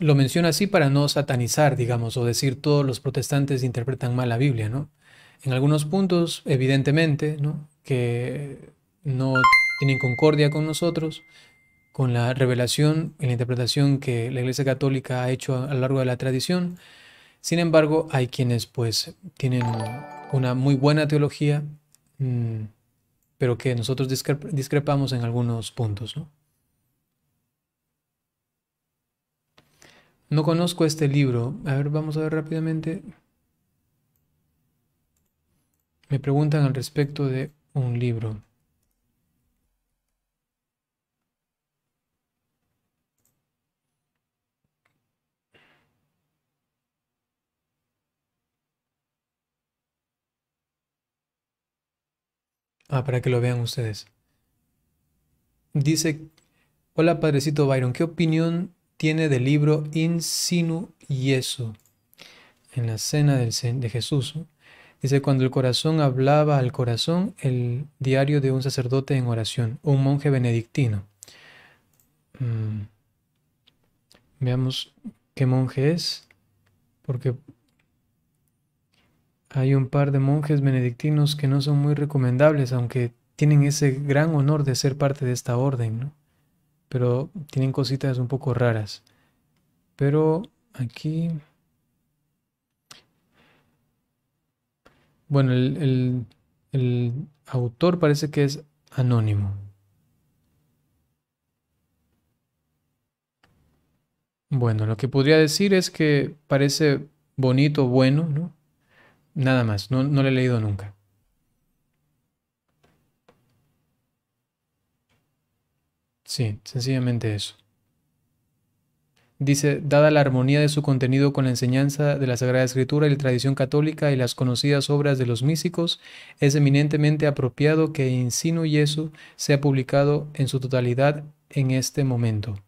Speaker 1: lo menciona así para no satanizar, digamos, o decir todos los protestantes interpretan mal la Biblia, ¿no? En algunos puntos, evidentemente, ¿no? Que no tienen concordia con nosotros, con la revelación y la interpretación que la Iglesia Católica ha hecho a, lo largo de la tradición. Sin embargo, hay quienes pues tienen una muy buena teología, mm, pero que nosotros discrepamos en algunos puntos, ¿no? No conozco este libro. A ver, vamos a ver rápidamente. Me preguntan al respecto de un libro. Ah, para que lo vean ustedes. Dice, hola padrecito Byron, ¿qué opinión tiene del libro Insinu en la cena de Jesús. Dice, cuando el corazón hablaba al corazón, el diario de un sacerdote en oración, un monje benedictino. Mm. Veamos qué monje es, porque hay un par de monjes benedictinos que no son muy recomendables, aunque tienen ese gran honor de ser parte de esta orden. ¿no? pero tienen cositas un poco raras. Pero aquí... Bueno, el, autor parece que es anónimo. Bueno, lo que podría decir es que parece bonito, bueno, ¿no? Nada más, no, no lo he leído nunca. Sí, sencillamente eso. Dice, dada la armonía de su contenido con la enseñanza de la Sagrada Escritura y la tradición católica y las conocidas obras de los místicos, es eminentemente apropiado que Insinu Yesu sea publicado en su totalidad en este momento.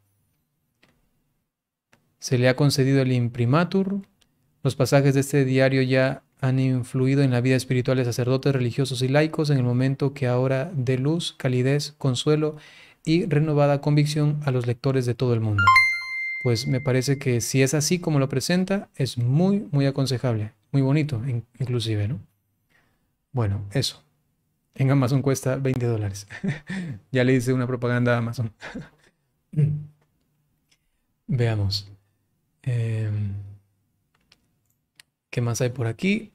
Speaker 1: Se le ha concedido el imprimatur. Los pasajes de este diario ya han influido en la vida espiritual de sacerdotes, religiosos y laicos en el momento que ahora de luz, calidez, consuelo y renovada convicción a los lectores de todo el mundo. Pues me parece que si es así como lo presenta, es muy, muy aconsejable, muy bonito inclusive, ¿no? Bueno, eso. En Amazon cuesta 20 dólares. [laughs] ya le hice una propaganda a Amazon. [laughs] Veamos. Em, ¿Qué más hay por aquí?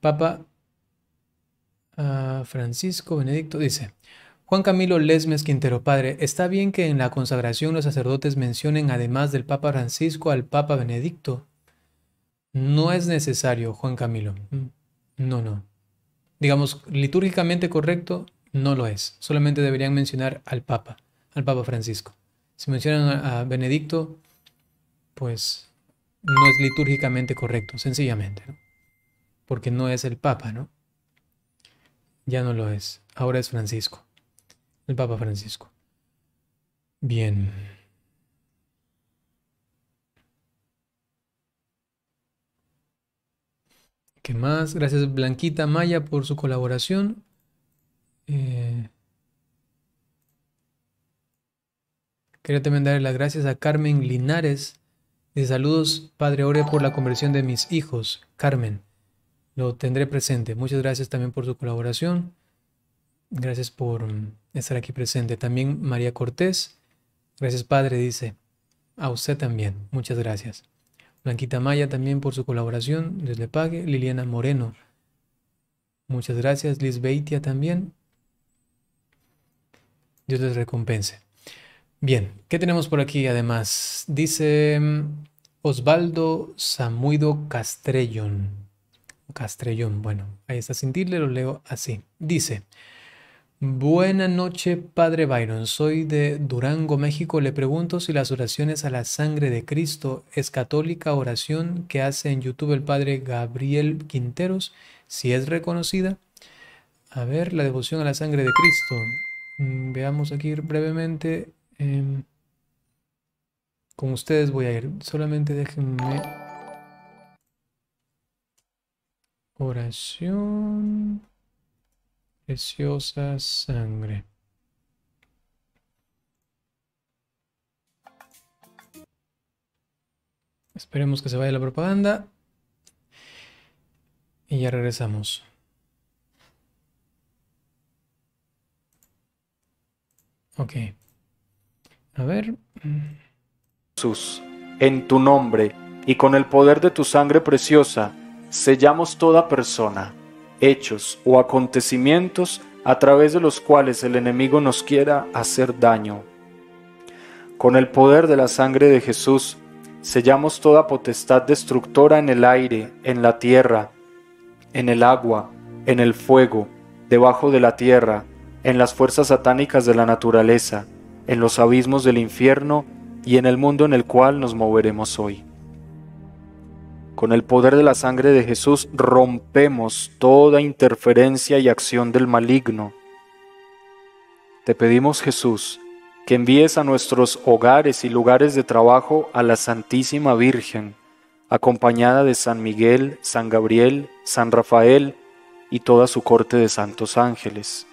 Speaker 1: Papa Francisco Benedicto dice, Juan Camilo Lesmes Quintero, padre, ¿está bien que en la consagración los sacerdotes mencionen además del Papa Francisco al Papa Benedicto? No es necesario, Juan Camilo. Mm, no, no. Digamos, litúrgicamente correcto, no lo es. Solamente deberían mencionar al Papa, al Papa Francisco. Si mencionan a Benedicto, pues no es litúrgicamente correcto, sencillamente, ¿no? Porque no es el Papa, ¿no? Ya no lo es. Ahora es Francisco. El Papa Francisco. Bien. ¿Qué más? Gracias Blanquita Maya por su colaboración. Eh, quería también darle las gracias a Carmen Linares. De saludos, padre, ore por la conversión de mis hijos. Carmen lo tendré presente. Muchas gracias también por su colaboración. Gracias por mm, estar aquí presente. También María Cortés. Gracias Padre, dice. A usted también. Muchas gracias. Blanquita Maya también por su colaboración. Dios le pague. Liliana Moreno. Muchas gracias. Liz Beitia también. Dios les recompense. Bien, ¿qué tenemos por aquí además? Dice mm, Osvaldo Samuido Castrellón. Castrellón. Bueno, ahí está sin le lo leo así. Dice, Buenas noches, Padre Byron. Soy de Durango, México. Le pregunto si las oraciones a la sangre de Cristo es católica oración que hace en YouTube el Padre Gabriel Quinteros, si es reconocida. A ver, la devoción a la sangre de Cristo. Mm, veamos aquí brevemente. Em, con ustedes voy a ir. Solamente déjenme... Oración. Preciosa sangre. Esperemos que se vaya la propaganda. Y ya regresamos. Ok. A ver.
Speaker 3: Jesús, en tu nombre y con el poder de tu sangre preciosa sellamos toda persona, hechos o acontecimientos a través de los cuales el enemigo nos quiera hacer daño. Con el poder de la sangre de Jesús, sellamos toda potestad destructora en el aire, en la tierra, en el agua, en el fuego, debajo de la tierra, en las fuerzas satánicas de la naturaleza, en los abismos del infierno y en el mundo en el cual nos moveremos hoy. Con el poder de la sangre de Jesús rompemos toda interferencia y acción del maligno. Te pedimos, Jesús, que envíes a nuestros hogares y lugares de trabajo a la Santísima Virgen, acompañada de San Miguel, San Gabriel, San Rafael y toda su corte de santos ángeles.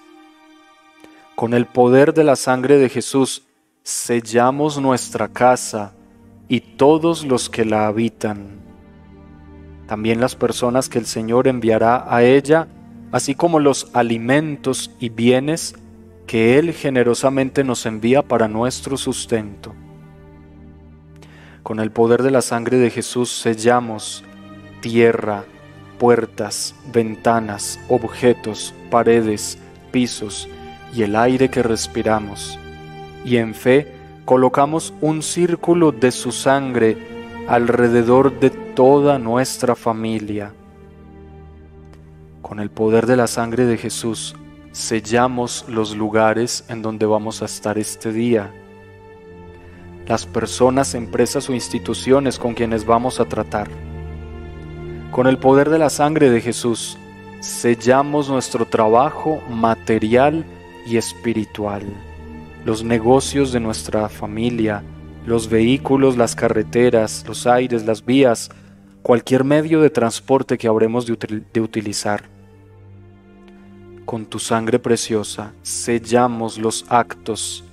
Speaker 3: Con el poder de la sangre de Jesús, sellamos nuestra casa y todos los que la habitan también las personas que el Señor enviará a ella, así como los alimentos y bienes que Él generosamente nos envía para nuestro sustento. Con el poder de la sangre de Jesús sellamos tierra, puertas, ventanas, objetos, paredes, pisos y el aire que respiramos. Y en fe colocamos un círculo de su sangre alrededor de toda nuestra familia. Con el poder de la sangre de Jesús sellamos los lugares en donde vamos a estar este día, las personas, empresas o instituciones con quienes vamos a tratar. Con el poder de la sangre de Jesús sellamos nuestro trabajo material y espiritual, los negocios de nuestra familia, los vehículos, las carreteras, los aires, las vías, cualquier medio de transporte que habremos de, de utilizar. Con tu sangre preciosa sellamos los actos,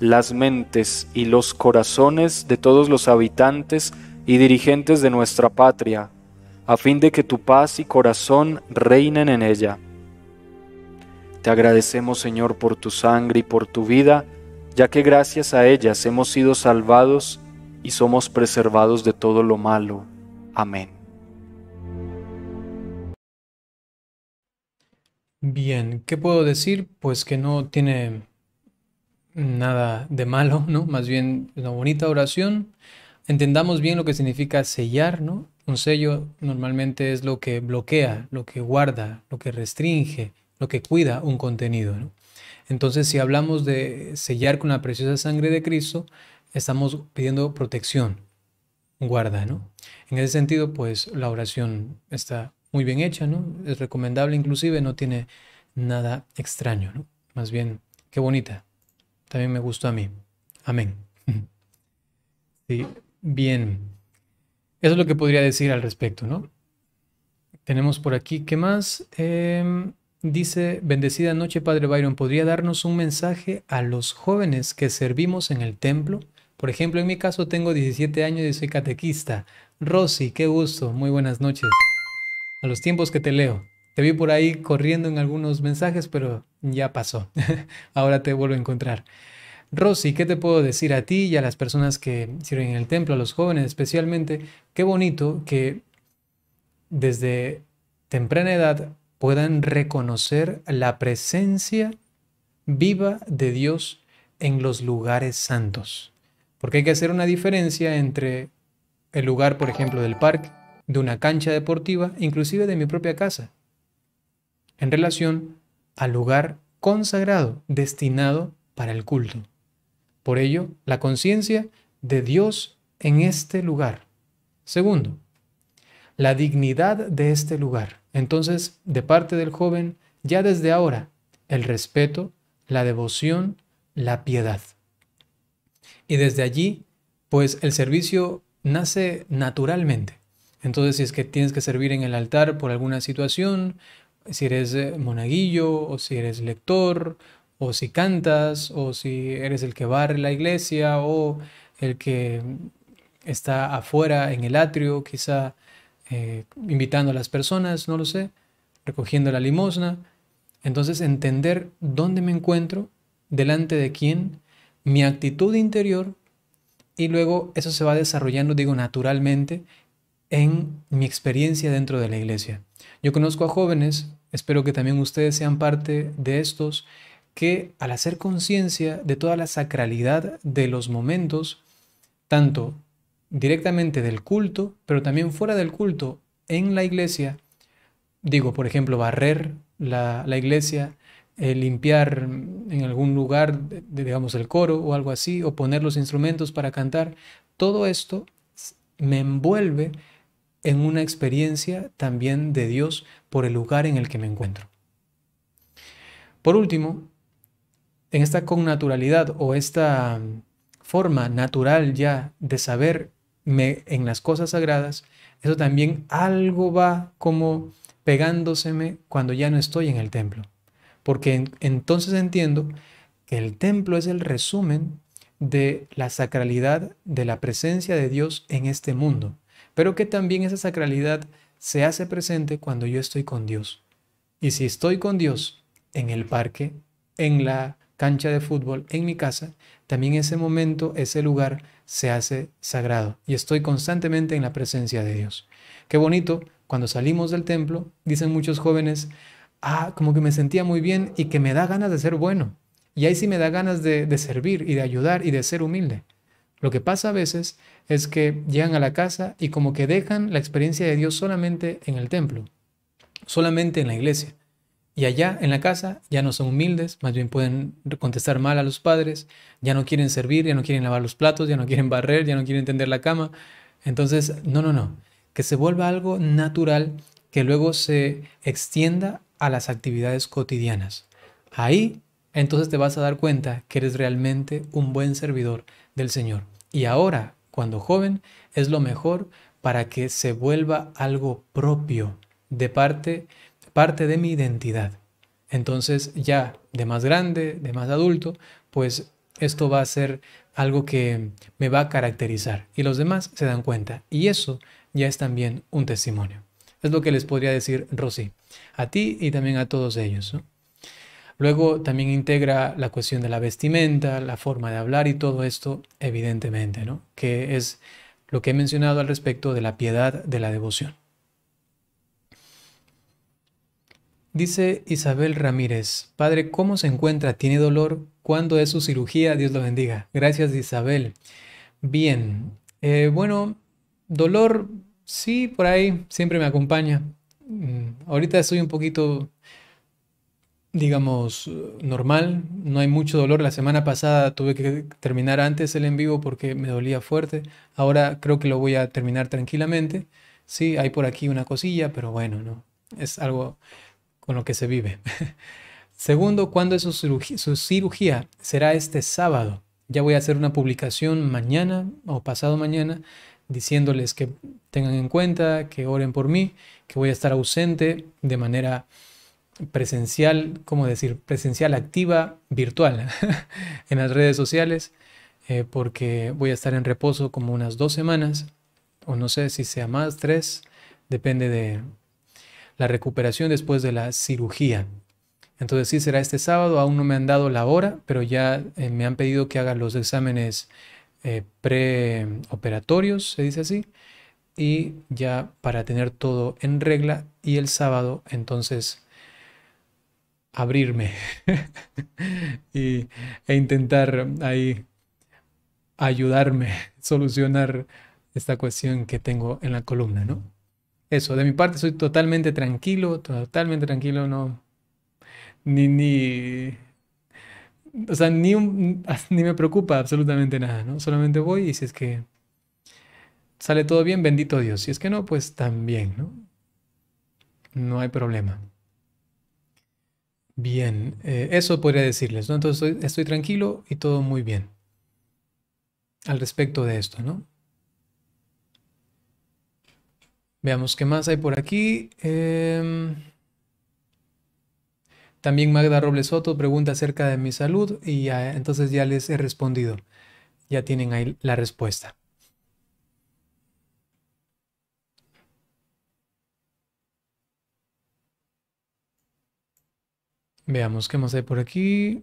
Speaker 3: las mentes y los corazones de todos los habitantes y dirigentes de nuestra patria, a fin de que tu paz y corazón reinen en ella. Te agradecemos Señor por tu sangre y por tu vida, ya que gracias a ellas hemos sido salvados y somos preservados de todo lo malo. Amén.
Speaker 1: Bien, ¿qué puedo decir? Pues que no tiene nada de malo, ¿no? Más bien una bonita oración. Entendamos bien lo que significa sellar, ¿no? Un sello normalmente es lo que bloquea, lo que guarda, lo que restringe, lo que cuida un contenido, ¿no? Entonces, si hablamos de sellar con la preciosa sangre de Cristo, estamos pidiendo protección, guarda, ¿no? En ese sentido, pues la oración está muy bien hecha, ¿no? Es recomendable inclusive, no tiene nada extraño, ¿no? Más bien, qué bonita. También me gustó a mí. Amén. [laughs] Sí, bien. Eso es lo que podría decir al respecto, ¿no? Tenemos por aquí, ¿qué más? Eh, Dice, bendecida noche, Padre Byron, ¿podría darnos un mensaje a los jóvenes que servimos en el templo? Por ejemplo, en mi caso tengo 17 años y soy catequista. Rosy, qué gusto, muy buenas noches. A los tiempos que te leo. Te vi por ahí corriendo en algunos mensajes, pero ya pasó. [laughs] Ahora te vuelvo a encontrar. Rosy, ¿qué te puedo decir a ti y a las personas que sirven en el templo, a los jóvenes especialmente? Qué bonito que desde temprana edad puedan reconocer la presencia viva de Dios en los lugares santos. Porque hay que hacer una diferencia entre el lugar, por ejemplo, del parque, de una cancha deportiva, inclusive de mi propia casa, en relación al lugar consagrado, destinado para el culto. Por ello, la conciencia de Dios en este lugar. Segundo, la dignidad de este lugar. Entonces, de parte del joven, ya desde ahora, el respeto, la devoción, la piedad. Y desde allí, pues el servicio nace naturalmente. Entonces, si es que tienes que servir en el altar por alguna situación, si eres eh, monaguillo o si eres lector o si cantas o si eres el que barre la iglesia o el que está afuera en el atrio, quizá eh, invitando a las personas, no lo sé, recogiendo la limosna. Entonces, entender dónde me encuentro, delante de quién, mi actitud interior, y luego eso se va desarrollando, digo, naturalmente en mi experiencia dentro de la iglesia. Yo conozco a jóvenes, espero que también ustedes sean parte de estos, que al hacer conciencia de toda la sacralidad de los momentos, tanto directamente del culto, pero también fuera del culto, en la iglesia, digo, por ejemplo, barrer la, iglesia, eh, limpiar en algún lugar, digamos, el coro o algo así, o poner los instrumentos para cantar, todo esto me envuelve en una experiencia también de Dios por el lugar en el que me encuentro. Por último, en esta connaturalidad o esta forma natural ya de saber en las cosas sagradas, eso también algo va como pegándoseme cuando ya no estoy en el templo. Porque entonces entiendo que el templo es el resumen de la sacralidad de la presencia de Dios en este mundo, pero que también esa sacralidad se hace presente cuando yo estoy con Dios. Y si estoy con Dios en el parque, en la cancha de fútbol en mi casa, también ese momento, ese lugar se hace sagrado y estoy constantemente en la presencia de Dios. Qué bonito, cuando salimos del templo, dicen muchos jóvenes, ah, como que me sentía muy bien y que me da ganas de ser bueno. Y ahí sí me da ganas de, de servir y de ayudar y de ser humilde. Lo que pasa a veces es que llegan a la casa y como que dejan la experiencia de Dios solamente en el templo, solamente en la iglesia. Y allá en la casa ya no son humildes, más bien pueden contestar mal a los padres, ya no quieren servir, ya no quieren lavar los platos, ya no quieren barrer, ya no quieren tender la cama. Entonces, no, no, no, que se vuelva algo natural que luego se extienda a las actividades cotidianas. Ahí, entonces te vas a dar cuenta que eres realmente un buen servidor del Señor. Y ahora, cuando joven, es lo mejor para que se vuelva algo propio de parte parte de mi identidad. Entonces ya de más grande, de más adulto, pues esto va a ser algo que me va a caracterizar y los demás se dan cuenta y eso ya es también un testimonio. Es lo que les podría decir Rosy, a ti y también a todos ellos. Luego también integra la cuestión de la vestimenta, la forma de hablar y todo esto, evidentemente, ¿no? que es lo que he mencionado al respecto de la piedad, de la devoción. Dice Isabel Ramírez, Padre, ¿cómo se encuentra? ¿Tiene dolor? ¿Cuándo es su cirugía? Dios lo bendiga. Gracias, Isabel. Bien, eh, bueno, dolor, sí, por ahí, siempre me acompaña. Mm, ahorita estoy un poquito, digamos, normal, no hay mucho dolor. La semana pasada tuve que terminar antes el en vivo porque me dolía fuerte. Ahora creo que lo voy a terminar tranquilamente. Sí, hay por aquí una cosilla, pero bueno, no. Es algo con lo que se vive. [laughs] Segundo, ¿cuándo es su cirugía? Será este sábado. Ya voy a hacer una publicación mañana o pasado mañana diciéndoles que tengan en cuenta, que oren por mí, que voy a estar ausente de manera presencial, ¿cómo decir? Presencial activa, virtual, [laughs] en las redes sociales, eh, porque voy a estar en reposo como unas dos semanas, o no sé si sea más, tres, depende de, la recuperación después de la cirugía. Entonces sí será este sábado, aún no me han dado la hora, pero ya eh, me han pedido que haga los exámenes eh, preoperatorios, se dice así, y ya para tener todo en regla y el sábado entonces abrirme [laughs] y, e intentar ahí ayudarme, [laughs] solucionar esta cuestión que tengo en la columna, ¿no? eso, de mi parte soy totalmente tranquilo, totalmente tranquilo, no. Ni, ni. O sea, [laughs] ni, me preocupa absolutamente nada, ¿no? Solamente voy y si es que sale todo bien, bendito Dios. Si es que no, pues también, ¿no? No hay problema. Bien, eh, eso podría decirles, ¿no? Entonces estoy tranquilo y todo muy bien al respecto de esto, ¿no? Veamos qué más hay por aquí. Em, también Magda Robles Soto pregunta acerca de mi salud y entonces ya les he respondido. Ya tienen ahí la respuesta. Veamos qué más hay por aquí.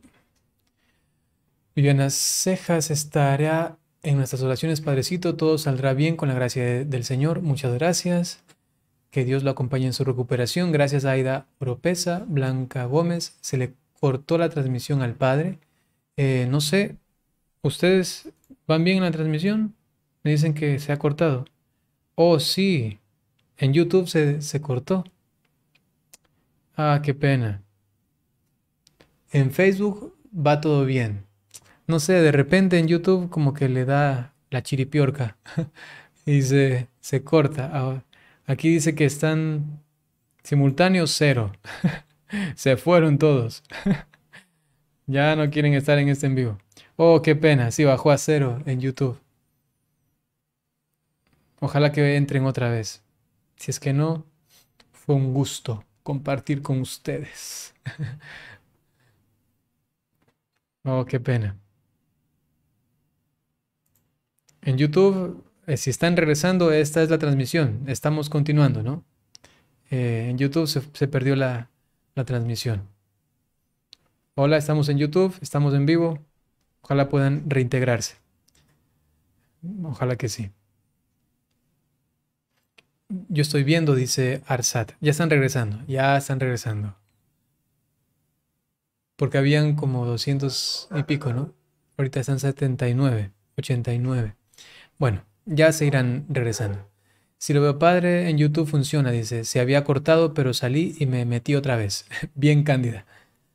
Speaker 1: buenas Cejas estará en nuestras oraciones, Padrecito, todo saldrá bien con la gracia del Señor. Muchas gracias. Que Dios lo acompañe en su recuperación. Gracias a Aida Propesa, Blanca Gómez. Se le cortó la transmisión al Padre. Eh, no sé, ¿ustedes van bien en la transmisión? Me dicen que se ha cortado. Oh, sí. En YouTube se, se cortó. Ah, qué pena. En Facebook va todo bien no sé, de repente en YouTube como que le da la chiripiorca [laughs] y se, corta. Ah, aquí dice que están simultáneos cero. [laughs] se fueron todos. [laughs] ya no quieren estar en este en vivo. Oh, qué pena, sí, bajó a cero en YouTube. Ojalá que entren otra vez. Si es que no, fue un gusto compartir con ustedes. oh, qué pena. En YouTube, eh, si están regresando, esta es la transmisión. Estamos continuando, ¿no? Eh, en YouTube se, perdió la, la, transmisión. Hola, estamos en YouTube, estamos en vivo. Ojalá puedan reintegrarse. Ojalá que sí. Yo estoy viendo, dice Arsat. Ya están regresando, ya están regresando. Porque habían como 200 y pico, ¿no? Ahorita están 79, 89. Bueno, ya se irán regresando. Si lo veo padre, en YouTube funciona, dice. Se había cortado, pero salí y me metí otra vez. [laughs] Bien cándida.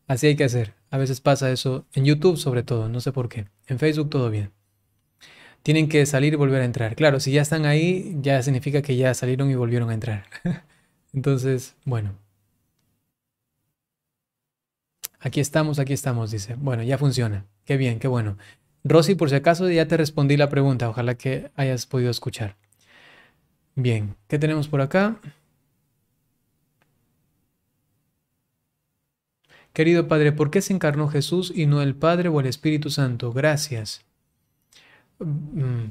Speaker 1: Así hay que hacer. A veces pasa eso. En YouTube sobre todo, no sé por qué. En Facebook todo bien. Tienen que salir y volver a entrar. Claro, si ya están ahí, ya significa que ya salieron y volvieron a entrar. [laughs] Entonces, bueno. Aquí estamos, aquí estamos, dice. Bueno, ya funciona. Qué bien, qué bueno. Rosy, por si acaso ya te respondí la pregunta, ojalá que hayas podido escuchar. Bien, ¿qué tenemos por acá? Querido Padre, ¿por qué se encarnó Jesús y no el Padre o el Espíritu Santo? Gracias. Mm,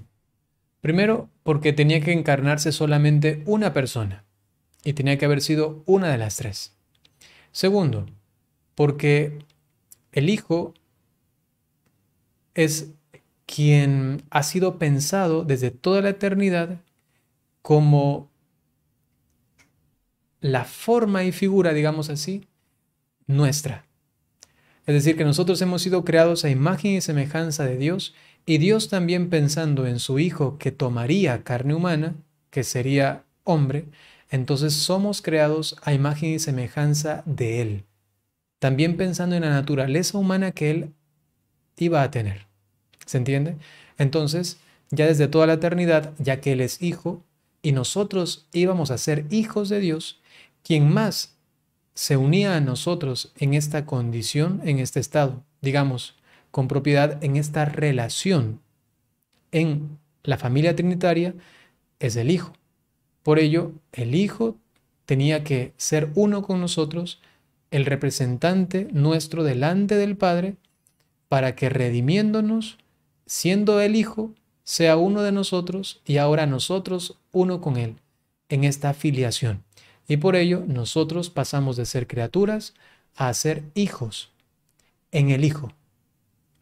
Speaker 1: primero, porque tenía que encarnarse solamente una persona y tenía que haber sido una de las tres. Segundo, porque el Hijo es quien ha sido pensado desde toda la eternidad como la forma y figura, digamos así, nuestra. Es decir, que nosotros hemos sido creados a imagen y semejanza de Dios y Dios también pensando en su Hijo que tomaría carne humana, que sería hombre, entonces somos creados a imagen y semejanza de Él. También pensando en la naturaleza humana que Él iba a tener. ¿Se entiende? Entonces, ya desde toda la eternidad, ya que Él es hijo y nosotros íbamos a ser hijos de Dios, quien más se unía a nosotros en esta condición, en este estado, digamos, con propiedad en esta relación en la familia trinitaria, es el Hijo. Por ello, el Hijo tenía que ser uno con nosotros, el representante nuestro delante del Padre, para que redimiéndonos, siendo el Hijo, sea uno de nosotros y ahora nosotros uno con Él, en esta filiación. Y por ello nosotros pasamos de ser criaturas a ser hijos en el Hijo,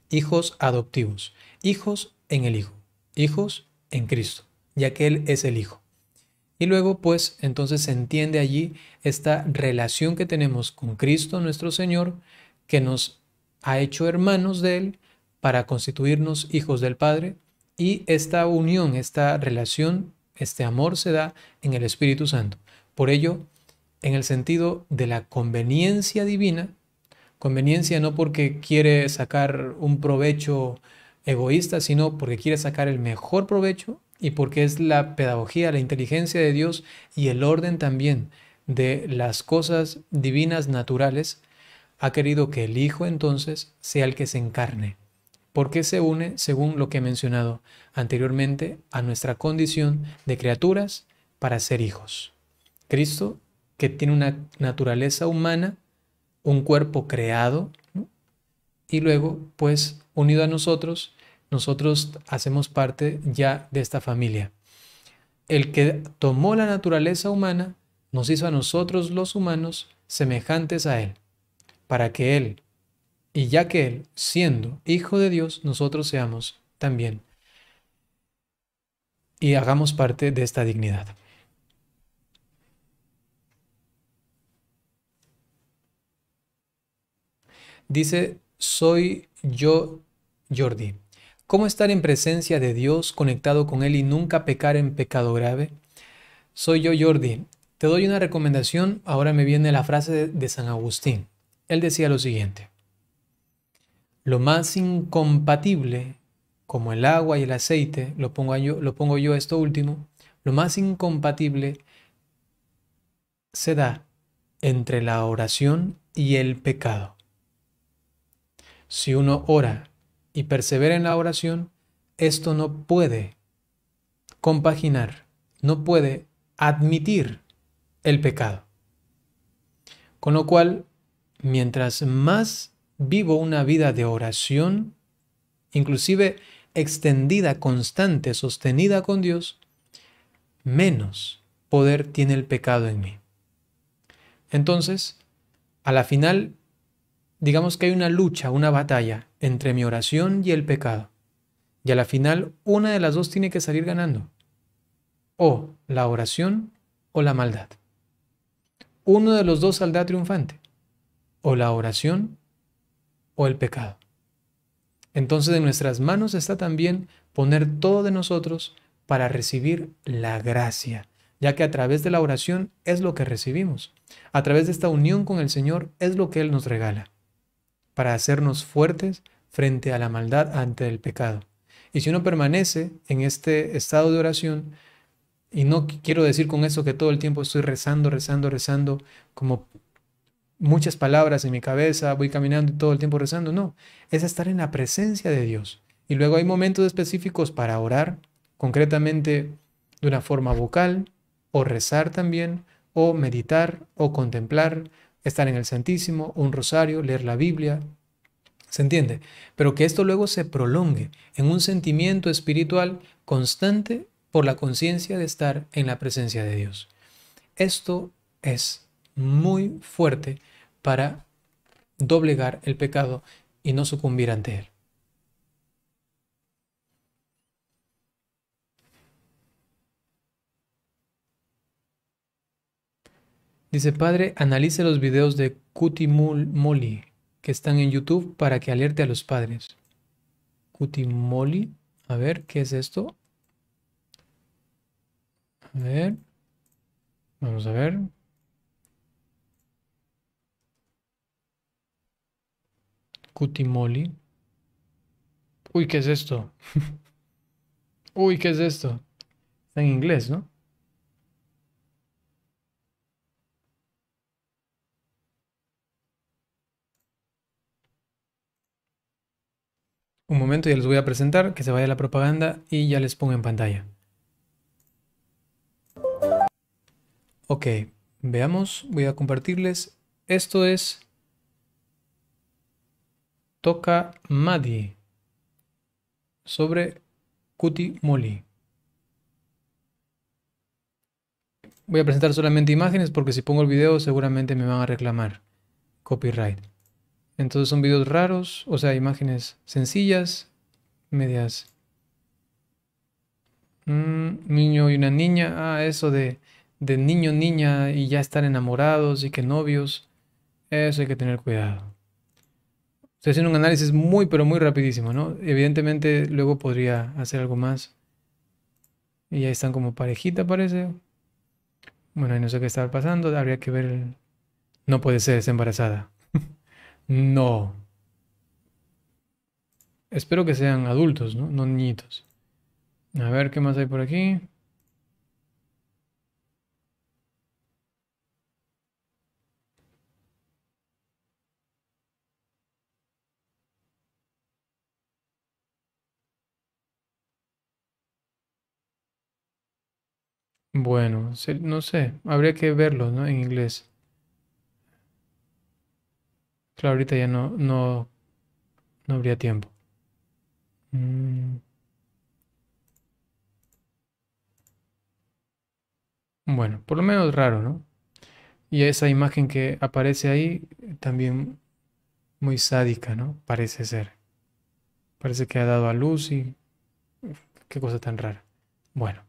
Speaker 1: hijos adoptivos, hijos en el Hijo, hijos en Cristo, ya que Él es el Hijo. Y luego, pues, entonces se entiende allí esta relación que tenemos con Cristo nuestro Señor, que nos ha hecho hermanos de Él para constituirnos hijos del Padre y esta unión, esta relación, este amor se da en el Espíritu Santo. Por ello, en el sentido de la conveniencia divina, conveniencia no porque quiere sacar un provecho egoísta, sino porque quiere sacar el mejor provecho y porque es la pedagogía, la inteligencia de Dios y el orden también de las cosas divinas naturales ha querido que el Hijo entonces sea el que se encarne, porque se une, según lo que he mencionado anteriormente, a nuestra condición de criaturas para ser hijos. Cristo, que tiene una naturaleza humana, un cuerpo creado, y luego, pues, unido a nosotros, nosotros hacemos parte ya de esta familia. El que tomó la naturaleza humana nos hizo a nosotros los humanos semejantes a Él para que Él, y ya que Él, siendo Hijo de Dios, nosotros seamos también y hagamos parte de esta dignidad. Dice, soy yo, Jordi. ¿Cómo estar en presencia de Dios, conectado con Él y nunca pecar en pecado grave? Soy yo, Jordi. Te doy una recomendación. Ahora me viene la frase de, San Agustín él decía lo siguiente, lo más incompatible, como el agua y el aceite, lo pongo yo, lo pongo yo esto último, lo más incompatible se da entre la oración y el pecado. Si uno ora y persevera en la oración, esto no puede compaginar, no puede admitir el pecado. Con lo cual, mientras más vivo una vida de oración, inclusive extendida, constante, sostenida con Dios, menos poder tiene el pecado en mí. Entonces, a la final, digamos que hay una lucha, una batalla entre mi oración y el pecado. Y a la final, una de las dos tiene que salir ganando. O la oración o la maldad. Uno de los dos saldrá triunfante o la oración o el pecado. Entonces en nuestras manos está también poner todo de nosotros para recibir la gracia, ya que a través de la oración es lo que recibimos. A través de esta unión con el Señor es lo que Él nos regala, para hacernos fuertes frente a la maldad, ante el pecado. Y si uno permanece en este estado de oración, y no quiero decir con eso que todo el tiempo estoy rezando, rezando, rezando, como muchas palabras en mi cabeza, voy caminando todo el tiempo rezando, no, es estar en la presencia de Dios. Y luego hay momentos específicos para orar, concretamente de una forma vocal, o rezar también, o meditar, o contemplar, estar en el Santísimo, un rosario, leer la Biblia. ¿Se entiende? Pero que esto luego se prolongue en un sentimiento espiritual constante por la conciencia de estar en la presencia de Dios. Esto es muy fuerte para doblegar el pecado y no sucumbir ante él. Dice, padre, analice los videos de Moli, que están en YouTube para que alerte a los padres. Moli, a ver, ¿qué es esto? A ver, vamos a ver, Cutimoli. Uy, ¿qué es esto? [laughs] Uy, ¿qué es esto? Está en inglés, ¿no? Un momento, ya les voy a presentar, que se vaya la propaganda y ya les pongo en pantalla. Ok, veamos, voy a compartirles. Esto es toca Madi sobre Kuti Moli. Voy a presentar solamente imágenes porque si pongo el video seguramente me van a reclamar copyright. Entonces son videos raros, o sea, imágenes sencillas, medias. Un mm, niño y una niña, ah, eso de, niño, niña y ya están enamorados y que novios, eso hay que tener cuidado. Estoy haciendo un análisis muy, pero muy rapidísimo, ¿no? Evidentemente luego podría hacer algo más. Y ya están como parejita, parece. Bueno, ahí no sé qué está pasando. Habría que ver... No puede ser, desembarazada, embarazada. [laughs] no. Espero que sean adultos, ¿no? No niñitos. A ver, ¿qué más hay por aquí? Bueno, no sé, habría que verlo, ¿no? En inglés. Claro, ahorita ya no, no, no habría tiempo. Mm. Bueno, por lo menos raro, ¿no? Y esa imagen que aparece ahí también muy sádica, ¿no? Parece ser. Parece que ha dado a luz y qué cosa tan rara. Bueno.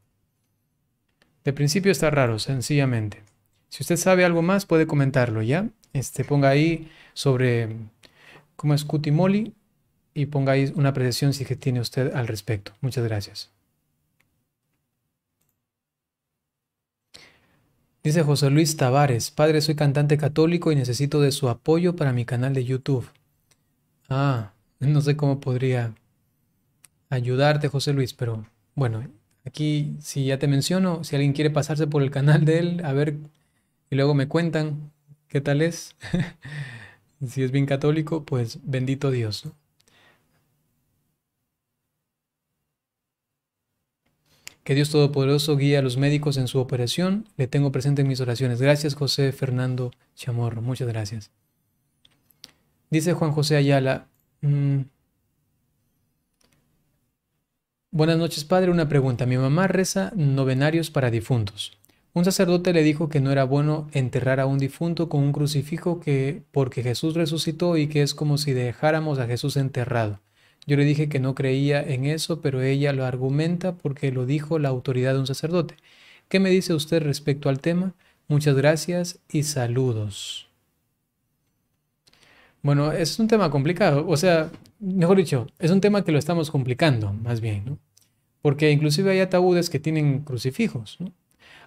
Speaker 1: De principio está raro, sencillamente. Si usted sabe algo más, puede comentarlo, ¿ya? Este, ponga ahí sobre cómo es cutimoli y ponga ahí una apreciación si que tiene usted al respecto. Muchas gracias. Dice José Luis Tavares, padre, soy cantante católico y necesito de su apoyo para mi canal de YouTube. Ah, no sé cómo podría ayudarte, José Luis, pero bueno, Aquí, si ya te menciono, si alguien quiere pasarse por el canal de él, a ver, y luego me cuentan qué tal es. [laughs] si es bien católico, pues bendito Dios. Que Dios Todopoderoso guíe a los médicos en su operación. Le tengo presente en mis oraciones. Gracias, José Fernando Chamorro. Muchas gracias. Dice Juan José Ayala. Mm, Buenas noches, padre. Una pregunta. Mi mamá reza novenarios para difuntos. Un sacerdote le dijo que no era bueno enterrar a un difunto con un crucifijo que porque Jesús resucitó y que es como si dejáramos a Jesús enterrado. Yo le dije que no creía en eso, pero ella lo argumenta porque lo dijo la autoridad de un sacerdote. ¿Qué me dice usted respecto al tema? Muchas gracias y saludos. Bueno, es un tema complicado, o sea, mejor dicho, es un tema que lo estamos complicando, más bien, ¿no? Porque inclusive hay ataúdes que tienen crucifijos.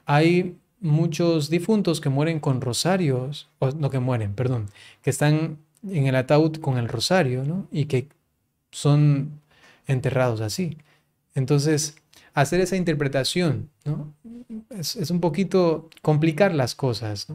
Speaker 1: Hay muchos difuntos que mueren con rosarios, o no que mueren, perdón, que están en el ataúd con el rosario, Y que son enterrados así. Entonces, hacer esa interpretación, Es, un poquito complicar las cosas,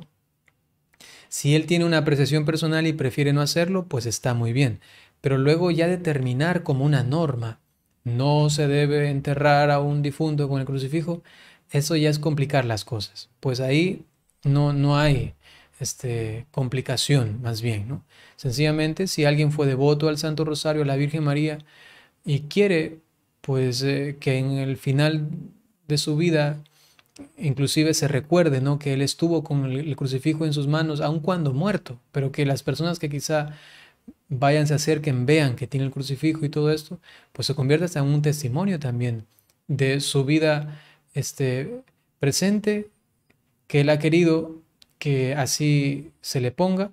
Speaker 1: Si él tiene una apreciación personal y prefiere no hacerlo, pues está muy bien. Pero luego ya determinar como una norma no se debe enterrar a un difunto con el crucifijo, eso ya es complicar las cosas. Pues ahí no, no hay este, complicación, más bien. ¿no? Sencillamente, si alguien fue devoto al Santo Rosario, a la Virgen María, y quiere pues eh, que en el final de su vida inclusive se recuerde que él estuvo con el crucifijo en sus manos, aun cuando muerto, pero que las personas que quizá Váyanse, hacer acerquen, vean que tiene el crucifijo y todo esto, pues se convierte en un testimonio también de su vida este, presente, que él ha querido que así se le ponga,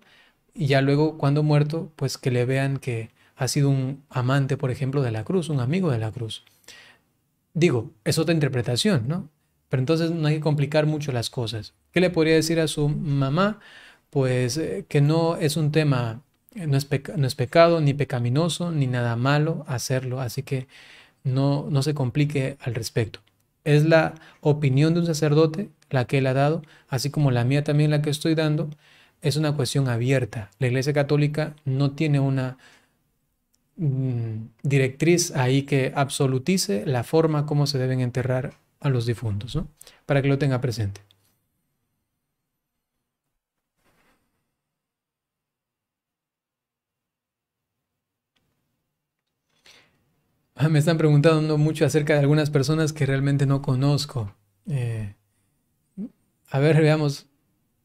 Speaker 1: y ya luego cuando muerto, pues que le vean que ha sido un amante, por ejemplo, de la cruz, un amigo de la cruz. Digo, es otra interpretación, ¿no? Pero entonces no hay que complicar mucho las cosas. ¿Qué le podría decir a su mamá? Pues eh, que no es un tema no es, pecado, ni pecaminoso, ni nada malo hacerlo, así que no, no se complique al respecto. Es la opinión de un sacerdote la que él ha dado, así como la mía también la que estoy dando, es una cuestión abierta. La Iglesia Católica no tiene una mm, directriz ahí que absolutice la forma como se deben enterrar a los difuntos, para que lo tenga presente. Ah, me están preguntando mucho acerca de algunas personas que realmente no conozco. Eh, a ver, veamos.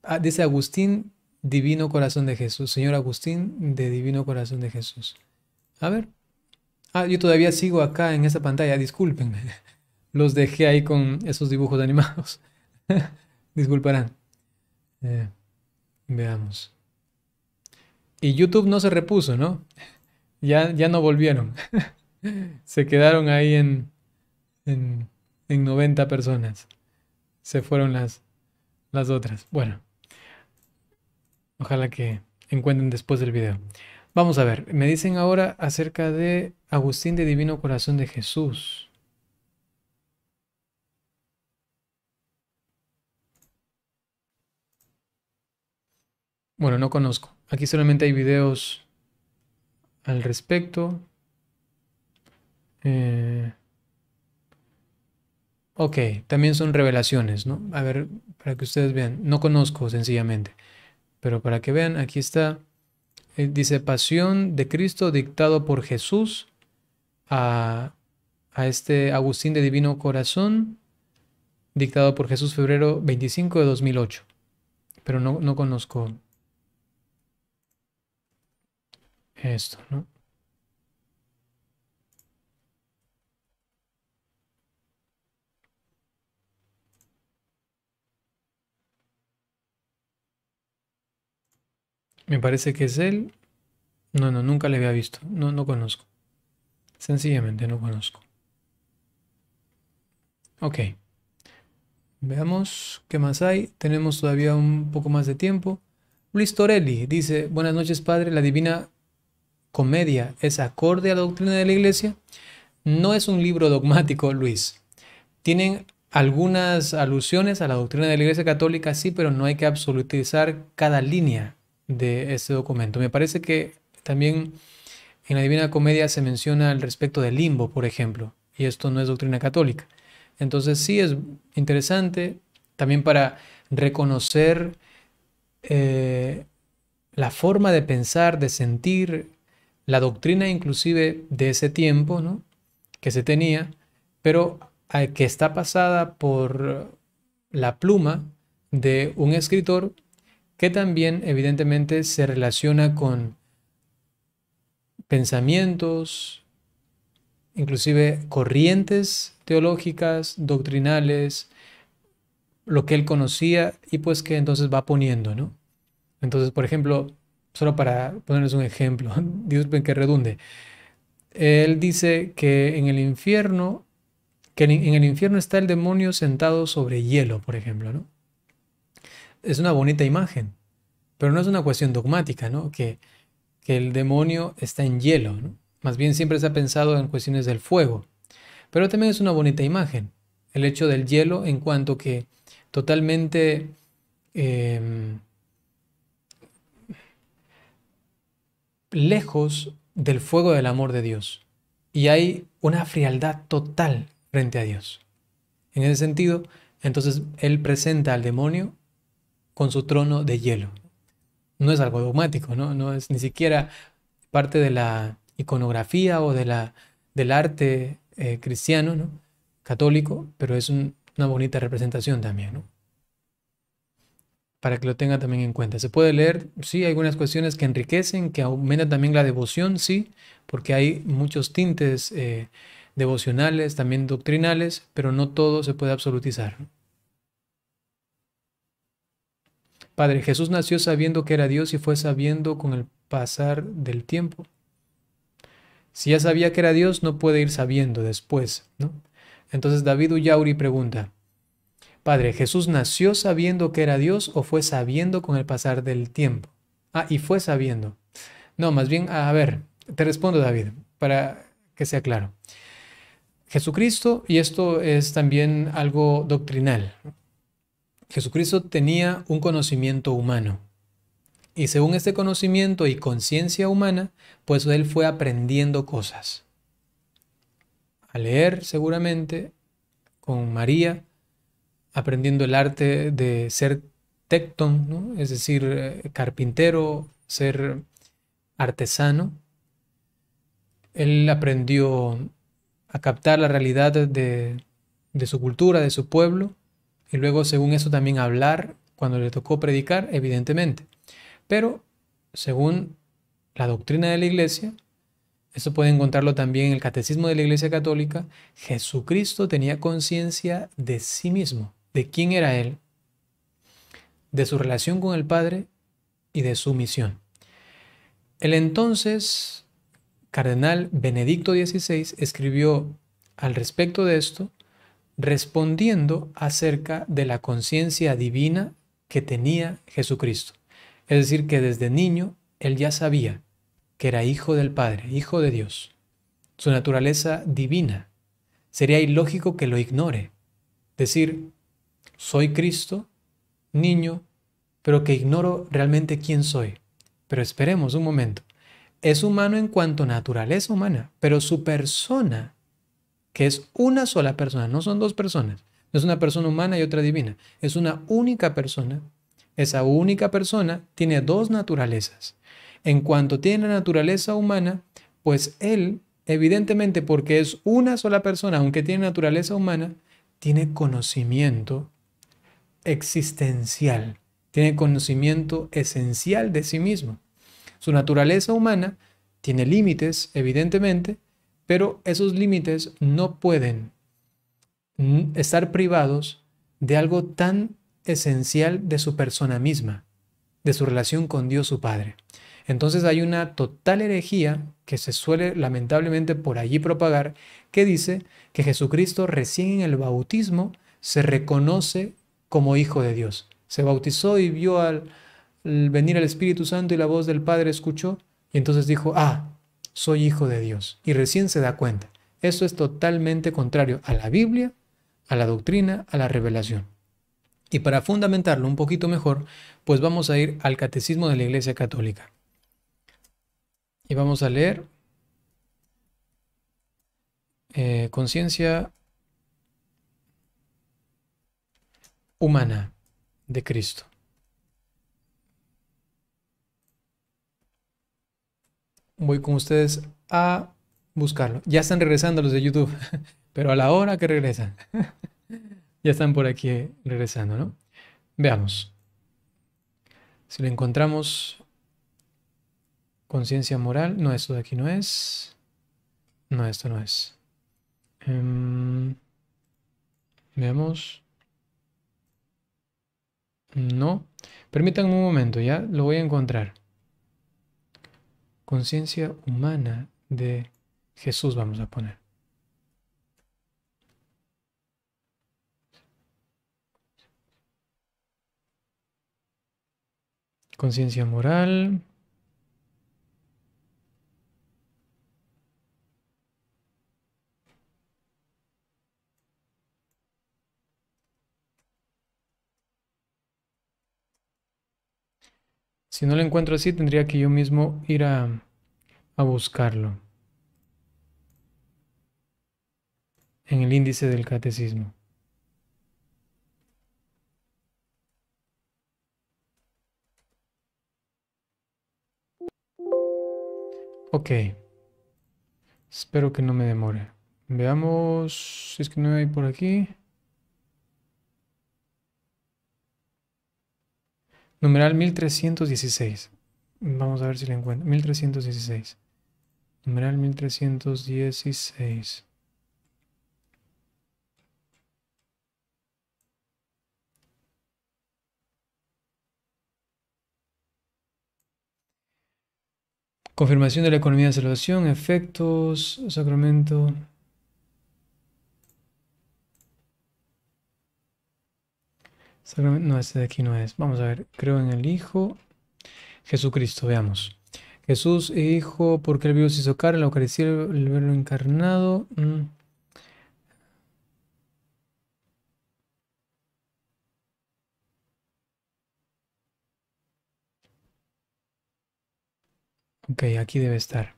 Speaker 1: Ah, dice Agustín, Divino Corazón de Jesús. Señor Agustín, de Divino Corazón de Jesús. A ver. Ah, yo todavía sigo acá en esa pantalla, discúlpenme. [laughs] Los dejé ahí con esos dibujos animados. [laughs] Disculparán. Eh, veamos. Y YouTube no se repuso, ¿no? [laughs] Ya, ya no volvieron se quedaron ahí en, en, en 90 personas. Se fueron las, las otras. Bueno, ojalá que encuentren después del video. Vamos a ver, me dicen ahora acerca de Agustín de Divino Corazón de Jesús. Bueno, no conozco. Aquí solamente hay videos al respecto. Eh, ok, también son revelaciones, ¿no? A ver, para que ustedes vean. No conozco sencillamente, pero para que vean, aquí está. Eh, dice pasión de Cristo dictado por Jesús a, este Agustín de Divino Corazón, dictado por Jesús febrero 25 de 2008. Pero no, no conozco esto, ¿no? Me parece que es él. No, no, nunca le había visto. No, no conozco. Sencillamente no conozco. Ok. Veamos qué más hay. Tenemos todavía un poco más de tiempo. Luis Torelli dice, buenas noches padre, la divina comedia es acorde a la doctrina de la iglesia. No es un libro dogmático, Luis. Tienen algunas alusiones a la doctrina de la iglesia católica, sí, pero no hay que absolutizar cada línea de este documento. Me parece que también en la Divina Comedia se menciona al respecto del limbo, por ejemplo, y esto no es doctrina católica. Entonces sí es interesante también para reconocer eh, la forma de pensar, de sentir, la doctrina inclusive de ese tiempo ¿no? que se tenía, pero eh, que está pasada por la pluma de un escritor que también evidentemente se relaciona con pensamientos, inclusive corrientes teológicas, doctrinales, lo que él conocía y pues que entonces va poniendo, ¿no? Entonces, por ejemplo, solo para ponerles un ejemplo, [laughs] Dios ven que redunde, él dice que en el infierno, que en el infierno está el demonio sentado sobre hielo, por ejemplo, ¿no? es una bonita imagen, pero no es una cuestión dogmática, ¿no? Que, el demonio está en hielo, Más bien siempre se ha pensado en cuestiones del fuego, pero también es una bonita imagen, el hecho del hielo en cuanto que totalmente... Em, lejos del fuego del amor de Dios y hay una frialdad total frente a Dios. En ese sentido, entonces él presenta al demonio con su trono de hielo. No es algo dogmático, ¿no? No es ni siquiera parte de la iconografía o de la, del arte eh, cristiano, ¿no? Católico, pero es una bonita representación también, ¿no? Para que lo tenga también en cuenta. Se puede leer, sí, algunas cuestiones que enriquecen, que aumentan también la devoción, sí, porque hay muchos tintes eh, devocionales, también doctrinales, pero no todo se puede absolutizar. Padre, Jesús nació sabiendo que era Dios y fue sabiendo con el pasar del tiempo. Si ya sabía que era Dios, no puede ir sabiendo después, ¿no? Entonces David Uyauri pregunta, Padre, ¿Jesús nació sabiendo que era Dios o fue sabiendo con el pasar del tiempo? Ah, y fue sabiendo. No, más bien, a ver, te respondo David, para que sea claro. Jesucristo, y esto es también algo doctrinal, Jesucristo tenía un conocimiento humano. Y según este conocimiento y conciencia humana, pues él fue aprendiendo cosas. A leer seguramente con María, aprendiendo el arte de ser tecton, es decir, eh, carpintero, ser artesano. Él aprendió a captar la realidad de su cultura, de su pueblo, y luego, según eso, también hablar cuando le tocó predicar, evidentemente. Pero, según la doctrina de la iglesia, esto puede encontrarlo también en el Catecismo de la Iglesia Católica. Jesucristo tenía conciencia de sí mismo, de quién era Él, de su relación con el Padre y de su misión. El entonces cardenal Benedicto XVI escribió al respecto de esto respondiendo acerca de la conciencia divina que tenía Jesucristo. Es decir, que desde niño él ya sabía que era hijo del Padre, hijo de Dios, su naturaleza divina. Sería ilógico que lo ignore. Decir, soy Cristo, niño, pero que ignoro realmente quién soy. Pero esperemos un momento. Es humano en cuanto a naturaleza humana, pero su persona que es una sola persona, no son dos personas, no es una persona humana y otra divina, es una única persona. Esa única persona tiene dos naturalezas. En cuanto tiene naturaleza humana, pues él, evidentemente, porque es una sola persona, aunque tiene naturaleza humana, tiene conocimiento existencial, tiene conocimiento esencial de sí mismo. Su naturaleza humana tiene límites, evidentemente, pero esos límites no pueden mm, estar privados de algo tan esencial de su persona misma, de su relación con Dios su Padre. Entonces hay una total herejía que se suele lamentablemente por allí propagar que dice que Jesucristo recién en el bautismo se reconoce como hijo de Dios. Se bautizó y vio al, venir el Espíritu Santo y la voz del Padre escuchó y entonces dijo, ah, soy hijo de Dios. Y recién se da cuenta. Eso es totalmente contrario a la Biblia, a la doctrina, a la revelación. Y para fundamentarlo un poquito mejor, pues vamos a ir al Catecismo de la Iglesia Católica. Y vamos a leer eh, Conciencia humana de Cristo. voy con ustedes a buscarlo. Ya están regresando los de YouTube, [laughs] pero a la hora que regresan. [laughs] ya están por aquí eh, regresando, ¿no? Veamos. Si lo encontramos, conciencia moral, no, esto de aquí no es. No, esto no es. Em, veamos. No. Permítanme un momento, ya lo voy a encontrar conciencia humana de Jesús, vamos a poner. Conciencia moral, Si no lo encuentro así, tendría que yo mismo ir a, buscarlo. En el índice del catecismo. Ok. Espero que no me demore. Veamos si es que no hay por aquí. Numeral 1316. Vamos a ver si lo encuentro. 1316. Numeral 1316. Confirmación de la economía de salvación, efectos, sacramento. no, este de aquí no es. Vamos a ver, creo en el Hijo Jesucristo, veamos. Jesús, Hijo, porque el vivo se hizo carne, la Eucaristía, el verlo encarnado. Mm. Ok, aquí debe estar.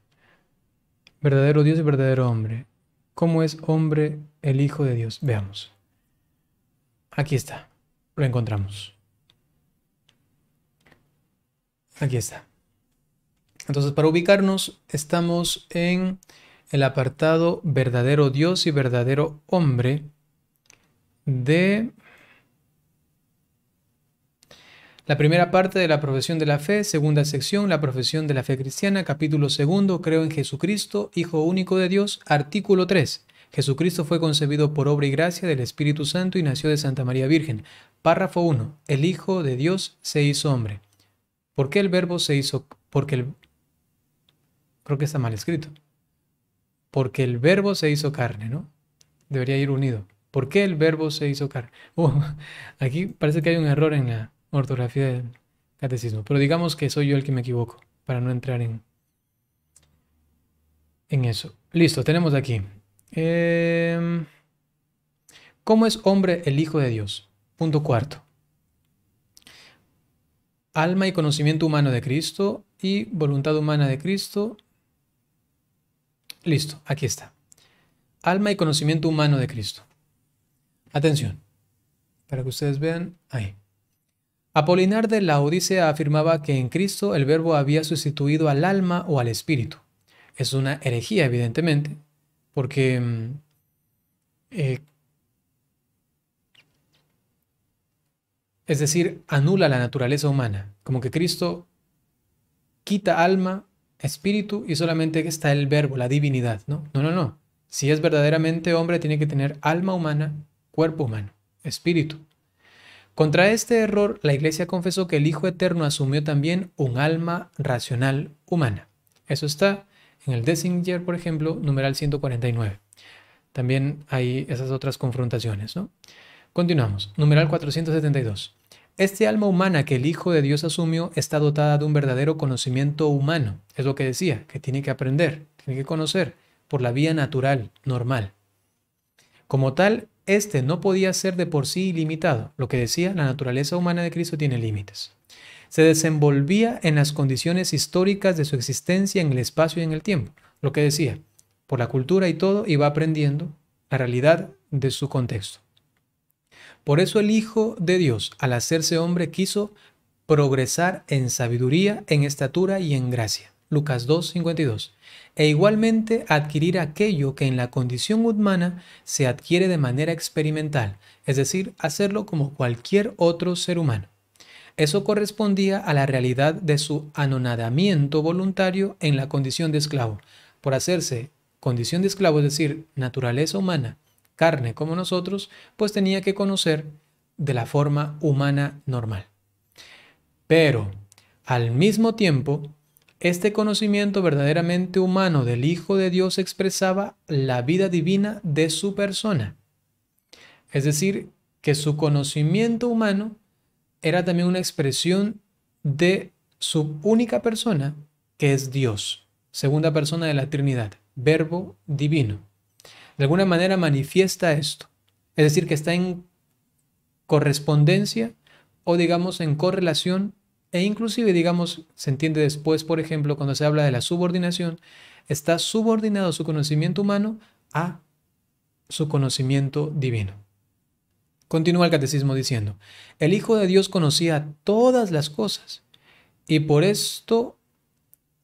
Speaker 1: Verdadero Dios y verdadero hombre. ¿Cómo es hombre el Hijo de Dios? Veamos. Aquí está lo encontramos. Aquí está. Entonces, para ubicarnos, estamos en el apartado verdadero Dios y verdadero hombre de la primera parte de la profesión de la fe, segunda sección, la profesión de la fe cristiana, capítulo segundo, creo en Jesucristo, Hijo único de Dios, artículo 3. Jesucristo fue concebido por obra y gracia del Espíritu Santo y nació de Santa María Virgen. Párrafo 1. El Hijo de Dios se hizo hombre. ¿Por qué el verbo se hizo? Porque el... Creo que está mal escrito. Porque el verbo se hizo carne, ¿no? Debería ir unido. ¿Por qué el verbo se hizo carne? [laughs] aquí parece que hay un error en la ortografía del catecismo, pero digamos que soy yo el que me equivoco, para no entrar en, en eso. Listo, tenemos aquí. Em, ¿Cómo es hombre el Hijo de Dios? Punto cuarto. Alma y conocimiento humano de Cristo y voluntad humana de Cristo. Listo, aquí está. Alma y conocimiento humano de Cristo. Atención, para que ustedes vean ahí. Apolinar de la Odisea afirmaba que en Cristo el verbo había sustituido al alma o al espíritu. Es una herejía, evidentemente, porque mm, eh, Es decir, anula la naturaleza humana, como que Cristo quita alma, espíritu y solamente está el verbo, la divinidad, ¿no? No, no, no. Si es verdaderamente hombre, tiene que tener alma humana, cuerpo humano, espíritu. Contra este error, la Iglesia confesó que el Hijo Eterno asumió también un alma racional humana. Eso está en el Dessinger, por ejemplo, numeral 149. También hay esas otras confrontaciones, ¿no? Continuamos. Numeral 472. Este alma humana que el Hijo de Dios asumió está dotada de un verdadero conocimiento humano. Es lo que decía, que tiene que aprender, tiene que conocer por la vía natural, normal. Como tal, este no podía ser de por sí ilimitado. Lo que decía, la naturaleza humana de Cristo tiene límites. Se desenvolvía en las condiciones históricas de su existencia en el espacio y en el tiempo. Lo que decía, por la cultura y todo, iba aprendiendo la realidad de su contexto. Por eso el Hijo de Dios, al hacerse hombre, quiso progresar en sabiduría, en estatura y en gracia. Lucas 2:52. E igualmente adquirir aquello que en la condición humana se adquiere de manera experimental, es decir, hacerlo como cualquier otro ser humano. Eso correspondía a la realidad de su anonadamiento voluntario en la condición de esclavo. Por hacerse condición de esclavo, es decir, naturaleza humana, carne como nosotros, pues tenía que conocer de la forma humana normal. Pero, al mismo tiempo, este conocimiento verdaderamente humano del Hijo de Dios expresaba la vida divina de su persona. Es decir, que su conocimiento humano era también una expresión de su única persona, que es Dios, segunda persona de la Trinidad, verbo divino de alguna manera manifiesta esto. Es decir, que está en correspondencia o digamos en correlación e inclusive digamos, se entiende después, por ejemplo, cuando se habla de la subordinación, está subordinado su conocimiento humano a su conocimiento divino. Continúa el catecismo diciendo, el Hijo de Dios conocía todas las cosas y por esto,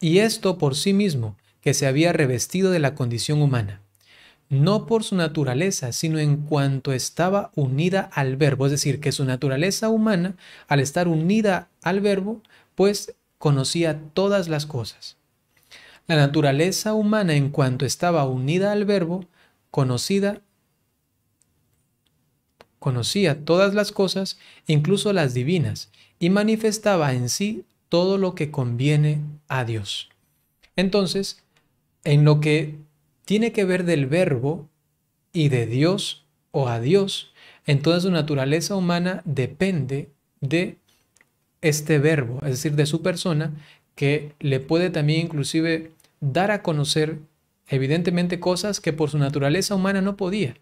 Speaker 1: y esto por sí mismo, que se había revestido de la condición humana no por su naturaleza, sino en cuanto estaba unida al verbo. Es decir, que su naturaleza humana, al estar unida al verbo, pues conocía todas las cosas. La naturaleza humana, en cuanto estaba unida al verbo, conocida, conocía todas las cosas, incluso las divinas, y manifestaba en sí todo lo que conviene a Dios. Entonces, en lo que tiene que ver del verbo y de Dios o a Dios. Entonces su naturaleza humana depende de este verbo, es decir, de su persona, que le puede también inclusive dar a conocer evidentemente cosas que por su naturaleza humana no podía.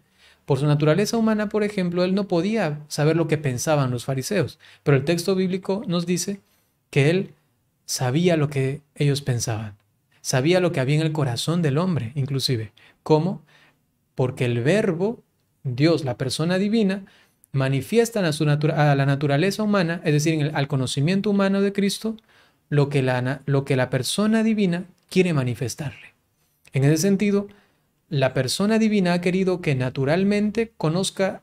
Speaker 1: Por su naturaleza humana, por ejemplo, él no podía saber lo que pensaban los fariseos, pero el texto bíblico nos dice que él sabía lo que ellos pensaban. Sabía lo que había en el corazón del hombre, inclusive. ¿Cómo? Porque el verbo, Dios, la persona divina, manifiesta a, la naturaleza humana, es decir, al conocimiento humano de Cristo, lo que la persona divina quiere manifestarle. En ese sentido, la persona divina ha querido que naturalmente conozca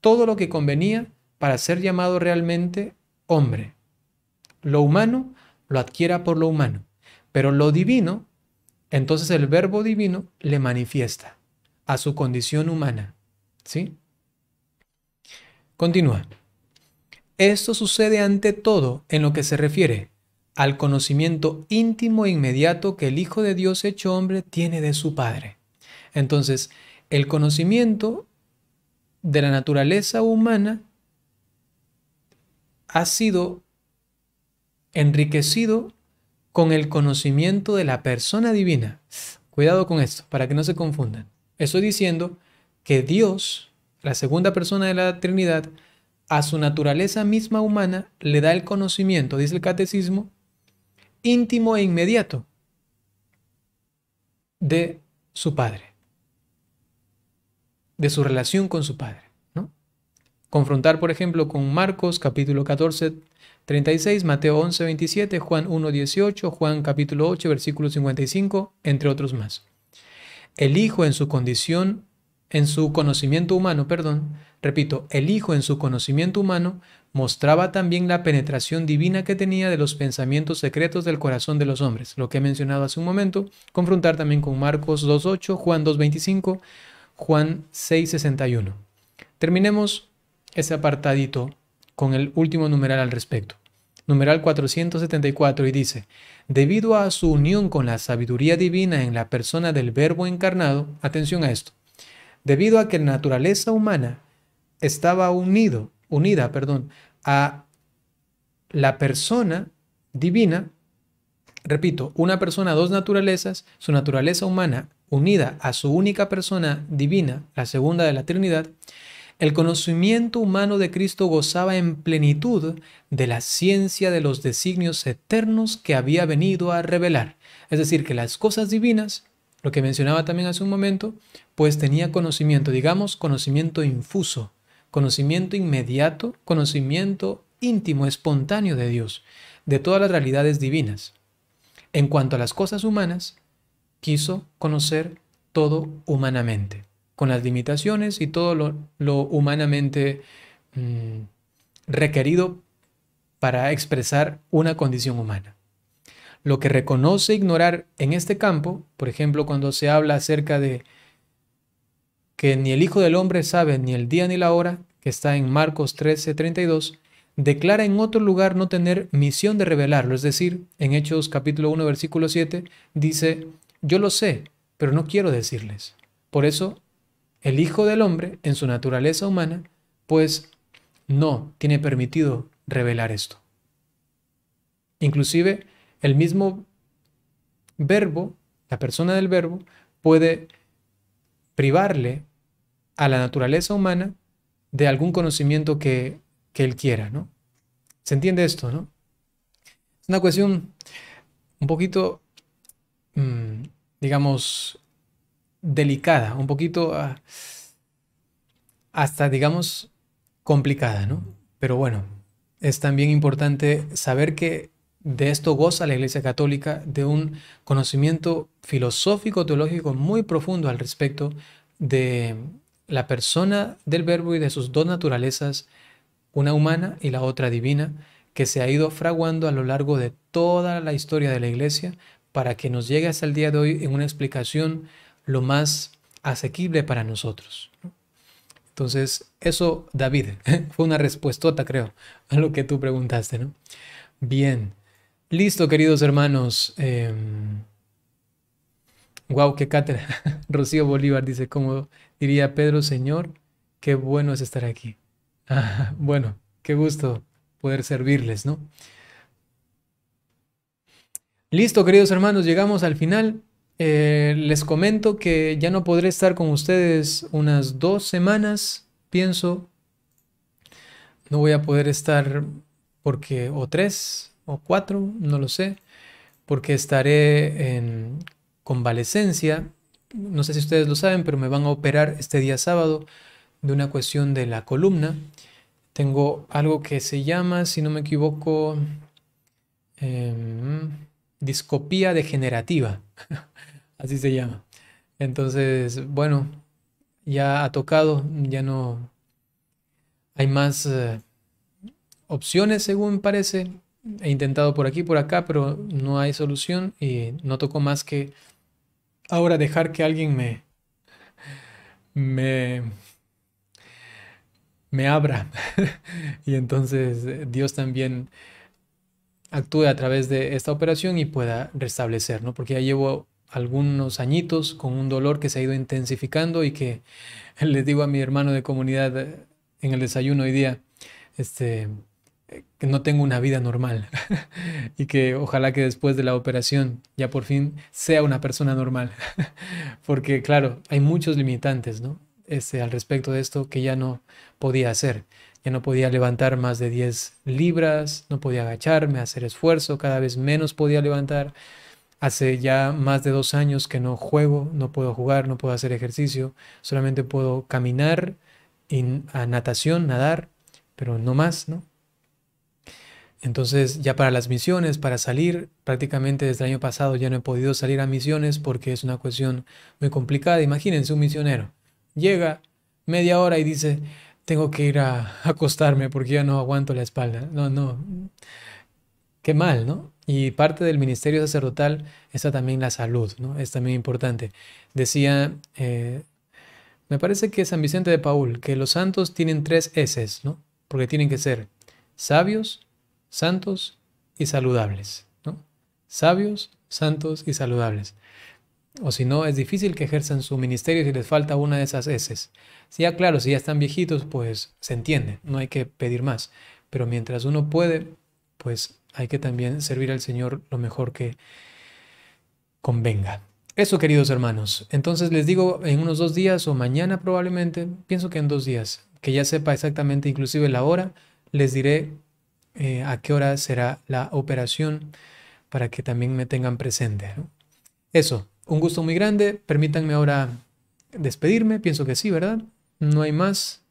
Speaker 1: todo lo que convenía para ser llamado realmente hombre. Lo humano lo adquiera por lo humano. Pero lo divino, entonces el verbo divino le manifiesta a su condición humana. ¿Sí? Continúa. Esto sucede ante todo en lo que se refiere al conocimiento íntimo e inmediato que el Hijo de Dios hecho hombre tiene de su Padre. Entonces, el conocimiento de la naturaleza humana ha sido enriquecido con el conocimiento de la persona divina. Cuidado con esto, para que no se confundan. Estoy diciendo que Dios, la segunda persona de la Trinidad, a su naturaleza misma humana le da el conocimiento, dice el catecismo, íntimo e inmediato de su Padre, de su relación con su Padre. Confrontar, por ejemplo, con Marcos capítulo 14, 36, Mateo 11, 27, Juan 1, 18, Juan capítulo 8, versículo 55, entre otros más. El Hijo en su condición, en su conocimiento humano, perdón, repito, el Hijo en su conocimiento humano mostraba también la penetración divina que tenía de los pensamientos secretos del corazón de los hombres, lo que he mencionado hace un momento, confrontar también con Marcos 2.8, Juan 2.25, Juan 6, 61. Terminemos ese apartadito con el último numeral al respecto. Numeral 474 y dice, debido a su unión con la sabiduría divina en la persona del Verbo encarnado, atención a esto, debido a que la naturaleza humana estaba unido, unida, perdón, a la persona divina, repito, una persona, dos naturalezas, su naturaleza humana unida a su única persona divina, la segunda de la Trinidad, el conocimiento humano de Cristo gozaba en plenitud de la ciencia de los designios eternos que había venido a revelar. Es decir, que las cosas divinas, lo que mencionaba también hace un momento, pues tenía conocimiento, digamos, conocimiento infuso, conocimiento inmediato, conocimiento íntimo, espontáneo de Dios, de todas las realidades divinas. En cuanto a las cosas humanas, quiso conocer todo humanamente con las limitaciones y todo lo, humanamente mm, requerido para expresar una condición humana. Lo que reconoce ignorar en este campo, por ejemplo, cuando se habla acerca de que ni el Hijo del Hombre sabe ni el día ni la hora, que está en Marcos 13, 32, declara en otro lugar no tener misión de revelarlo. Es decir, en Hechos capítulo 1, versículo 7, dice, yo lo sé, pero no quiero decirles. Por eso el Hijo del Hombre, en su naturaleza humana, pues no tiene permitido revelar esto. Inclusive, el mismo verbo, la persona del verbo, puede privarle a la naturaleza humana de algún conocimiento que, que él quiera, ¿no? ¿Se entiende esto, no? Es una cuestión un poquito, mm, digamos, delicada, un poquito ah, hasta, digamos, complicada, ¿no? Pero bueno, es también importante saber que de esto goza la Iglesia Católica de un conocimiento filosófico teológico muy profundo al respecto de la persona del Verbo y de sus dos naturalezas, una humana y la otra divina, que se ha ido fraguando a lo largo de toda la historia de la Iglesia para que nos llegue hasta el día de hoy en una explicación lo más asequible para nosotros. Entonces, eso, David, ¿eh? [laughs] fue una respuestota, creo, a lo que tú preguntaste, ¿no? Bien. Listo, queridos hermanos. Eh, em, wow, qué cátedra. [laughs] Rocío Bolívar dice, cómo diría Pedro, Señor, qué bueno es estar aquí. [laughs] bueno, qué gusto poder servirles, ¿no? Listo, queridos hermanos, llegamos al final. Eh, les comento que ya no podré estar con ustedes unas dos semanas, pienso. No voy a poder estar porque o tres o cuatro, no lo sé, porque estaré en convalecencia. No sé si ustedes lo saben, pero me van a operar este día sábado de una cuestión de la columna. Tengo algo que se llama, si no me equivoco, em, discopía degenerativa, [laughs] así se llama. Entonces, bueno, ya ha tocado, ya no hay más eh, opciones según parece. He intentado por aquí, por acá, pero no hay solución y no tocó más que ahora dejar que alguien me me me abra. [laughs] y entonces eh, Dios también actúe a través de esta operación y pueda restablecer, Porque ya llevo algunos añitos con un dolor que se ha ido intensificando y que [laughs] les digo a mi hermano de comunidad eh, en el desayuno hoy día, este, que eh, no tengo una vida normal [laughs] y que ojalá que después de la operación ya por fin sea una persona normal, [laughs] porque claro, hay muchos limitantes, este, al respecto de esto que ya no podía hacer no podía levantar más de 10 libras, no podía agacharme, hacer esfuerzo, cada vez menos podía levantar. Hace ya más de dos años que no juego, no puedo jugar, no puedo hacer ejercicio, solamente puedo caminar y a natación, nadar, pero no más, ¿no? Entonces ya para las misiones, para salir, prácticamente desde el año pasado ya no he podido salir a misiones porque es una cuestión muy complicada. Imagínense un misionero, llega media hora y dice, tengo que ir a [laughs] acostarme porque ya no aguanto la espalda. No, no. Qué mal, ¿no? Y parte del ministerio sacerdotal está también la salud, ¿no? Es también importante. Decía, eh, me parece que San Vicente de Paul, que los santos tienen tres S, ¿no? Porque tienen que ser sabios, santos y saludables, ¿no? Sabios, santos y saludables o si no, es difícil que ejerzan su ministerio si les falta una de esas heces. Si ya ah, claro, si ya están viejitos, pues se entiende, no hay que pedir más. Pero mientras uno puede, pues hay que también servir al Señor lo mejor que convenga. Eso, queridos hermanos. Entonces les digo en unos dos días o mañana probablemente, pienso que en dos días, que ya sepa exactamente inclusive la hora, les diré eh, a qué hora será la operación para que también me tengan presente. Eso, un gusto muy grande. Permítanme ahora despedirme. Pienso que sí, ¿verdad? No hay más.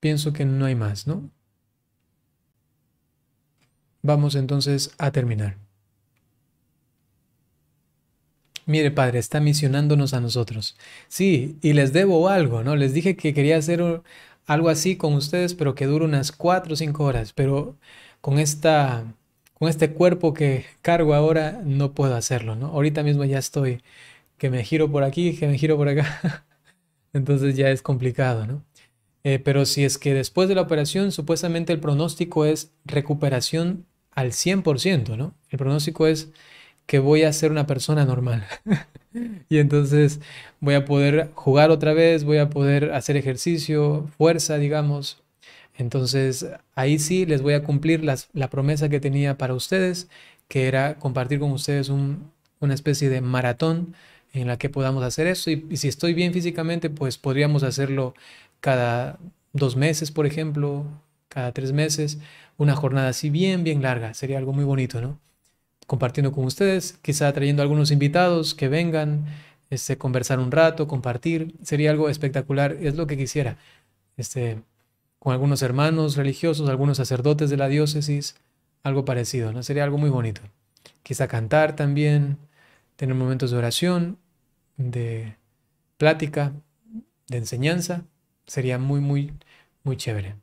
Speaker 1: Pienso que no hay más, ¿no? Vamos entonces a terminar. Mire, Padre, está misionándonos a nosotros. Sí, y les debo algo, ¿no? Les dije que quería hacer algo así con ustedes, pero que dure unas cuatro o cinco horas. Pero con esta con este cuerpo que cargo ahora no puedo hacerlo, ¿no? Ahorita mismo ya estoy que me giro por aquí, que me giro por acá. [laughs] Entonces ya es complicado, ¿no? Eh, pero si es que después de la operación, supuestamente el pronóstico es recuperación al 100%, ¿no? El pronóstico es que voy a ser una persona normal. [laughs] y entonces voy a poder jugar otra vez, voy a poder hacer ejercicio, fuerza, digamos, entonces, ahí sí les voy a cumplir las, la promesa que tenía para ustedes, que era compartir con ustedes una especie de maratón en la que podamos hacer eso. Y, si estoy bien físicamente, pues podríamos hacerlo cada dos meses, por ejemplo, cada tres meses, una jornada así bien, bien larga. Sería algo muy bonito, ¿no? Compartiendo con ustedes, quizá trayendo algunos invitados que vengan, este, conversar un rato, compartir. Sería algo espectacular, es lo que quisiera. Este, con algunos hermanos religiosos, algunos sacerdotes de la diócesis, algo parecido, ¿no? Sería algo muy bonito. Quizá cantar también, tener momentos de oración, de plática, de enseñanza, sería muy, muy, muy chévere.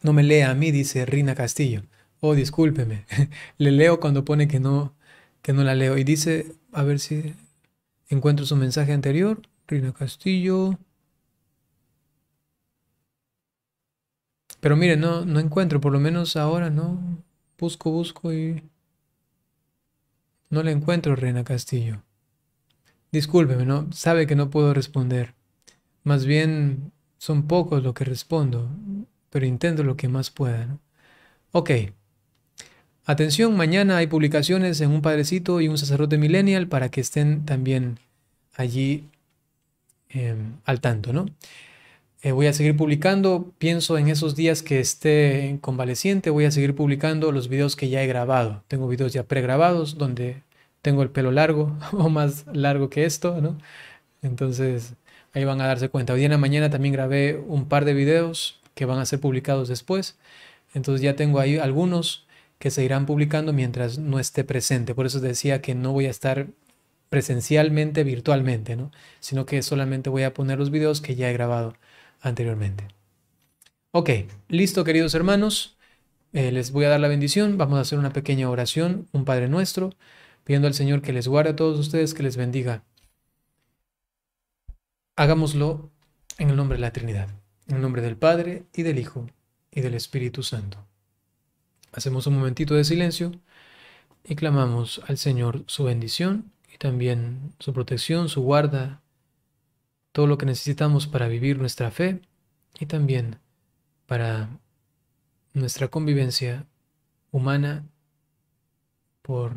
Speaker 1: No me lea a mí, dice Rina Castillo. Oh, discúlpeme. [laughs] Le leo cuando pone que no, que no la leo. Y dice, a ver si encuentro su mensaje anterior. Rina Castillo. Pero mire, no, no encuentro, por lo menos ahora, ¿no? Busco, busco y... No la encuentro, Reina Castillo. Discúlpeme, ¿no? Sabe que no puedo responder. Más bien son pocos los que respondo, pero intento lo que más pueda, ¿no? Ok. Atención, mañana hay publicaciones en Un Padrecito y Un Sacerdote Millennial para que estén también allí em, al tanto, ¿no? Eh, voy a seguir publicando, pienso en esos días que esté convaleciente, voy a seguir publicando los videos que ya he grabado. Tengo videos ya pregrabados donde tengo el pelo largo [laughs] o más largo que esto, ¿no? Entonces ahí van a darse cuenta. Hoy en la mañana también grabé un par de videos que van a ser publicados después. Entonces ya tengo ahí algunos que se irán publicando mientras no esté presente. Por eso decía que no voy a estar presencialmente, virtualmente, ¿no? Sino que solamente voy a poner los videos que ya he grabado anteriormente. Ok, listo queridos hermanos. Eh, les voy a dar la bendición. Vamos a hacer una pequeña oración, un Padre nuestro, pidiendo al Señor que les guarde a todos ustedes, que les bendiga. Hagámoslo en el nombre de la Trinidad, en el nombre del Padre y del Hijo y del Espíritu Santo. Hacemos un momentito de silencio y clamamos al Señor su bendición y también su protección, su guarda, todo lo que necesitamos para vivir nuestra fe y también para nuestra convivencia humana por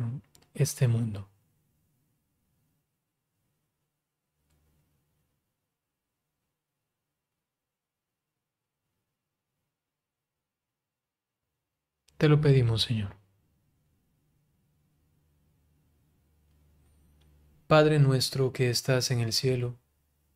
Speaker 1: este mundo. Te lo pedimos, Señor. Padre nuestro que estás en el cielo,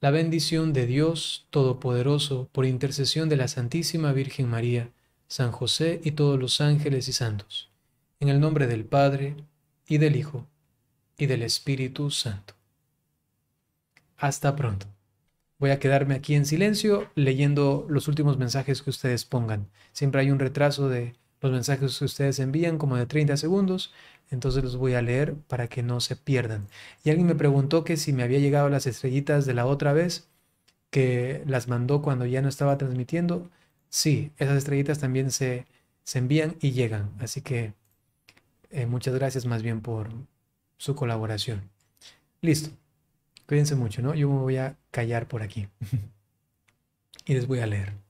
Speaker 1: la bendición de Dios Todopoderoso, por intercesión de la Santísima Virgen María, San José y todos los ángeles y santos, en el nombre del Padre, y del Hijo, y del Espíritu Santo. Hasta pronto. Voy a quedarme aquí en silencio leyendo los últimos mensajes que ustedes pongan. Siempre hay un retraso de los mensajes que ustedes envían, como de 30 segundos, entonces los voy a leer para que no se pierdan. Y alguien me preguntó que si me había llegado las estrellitas de la otra vez, que las mandó cuando ya no estaba transmitiendo. Sí, esas estrellitas también se, se envían y llegan. Así que eh, muchas gracias más bien por su colaboración. Listo. Cuídense mucho, ¿no? Yo me voy a callar por aquí. [laughs]
Speaker 3: y les voy a leer.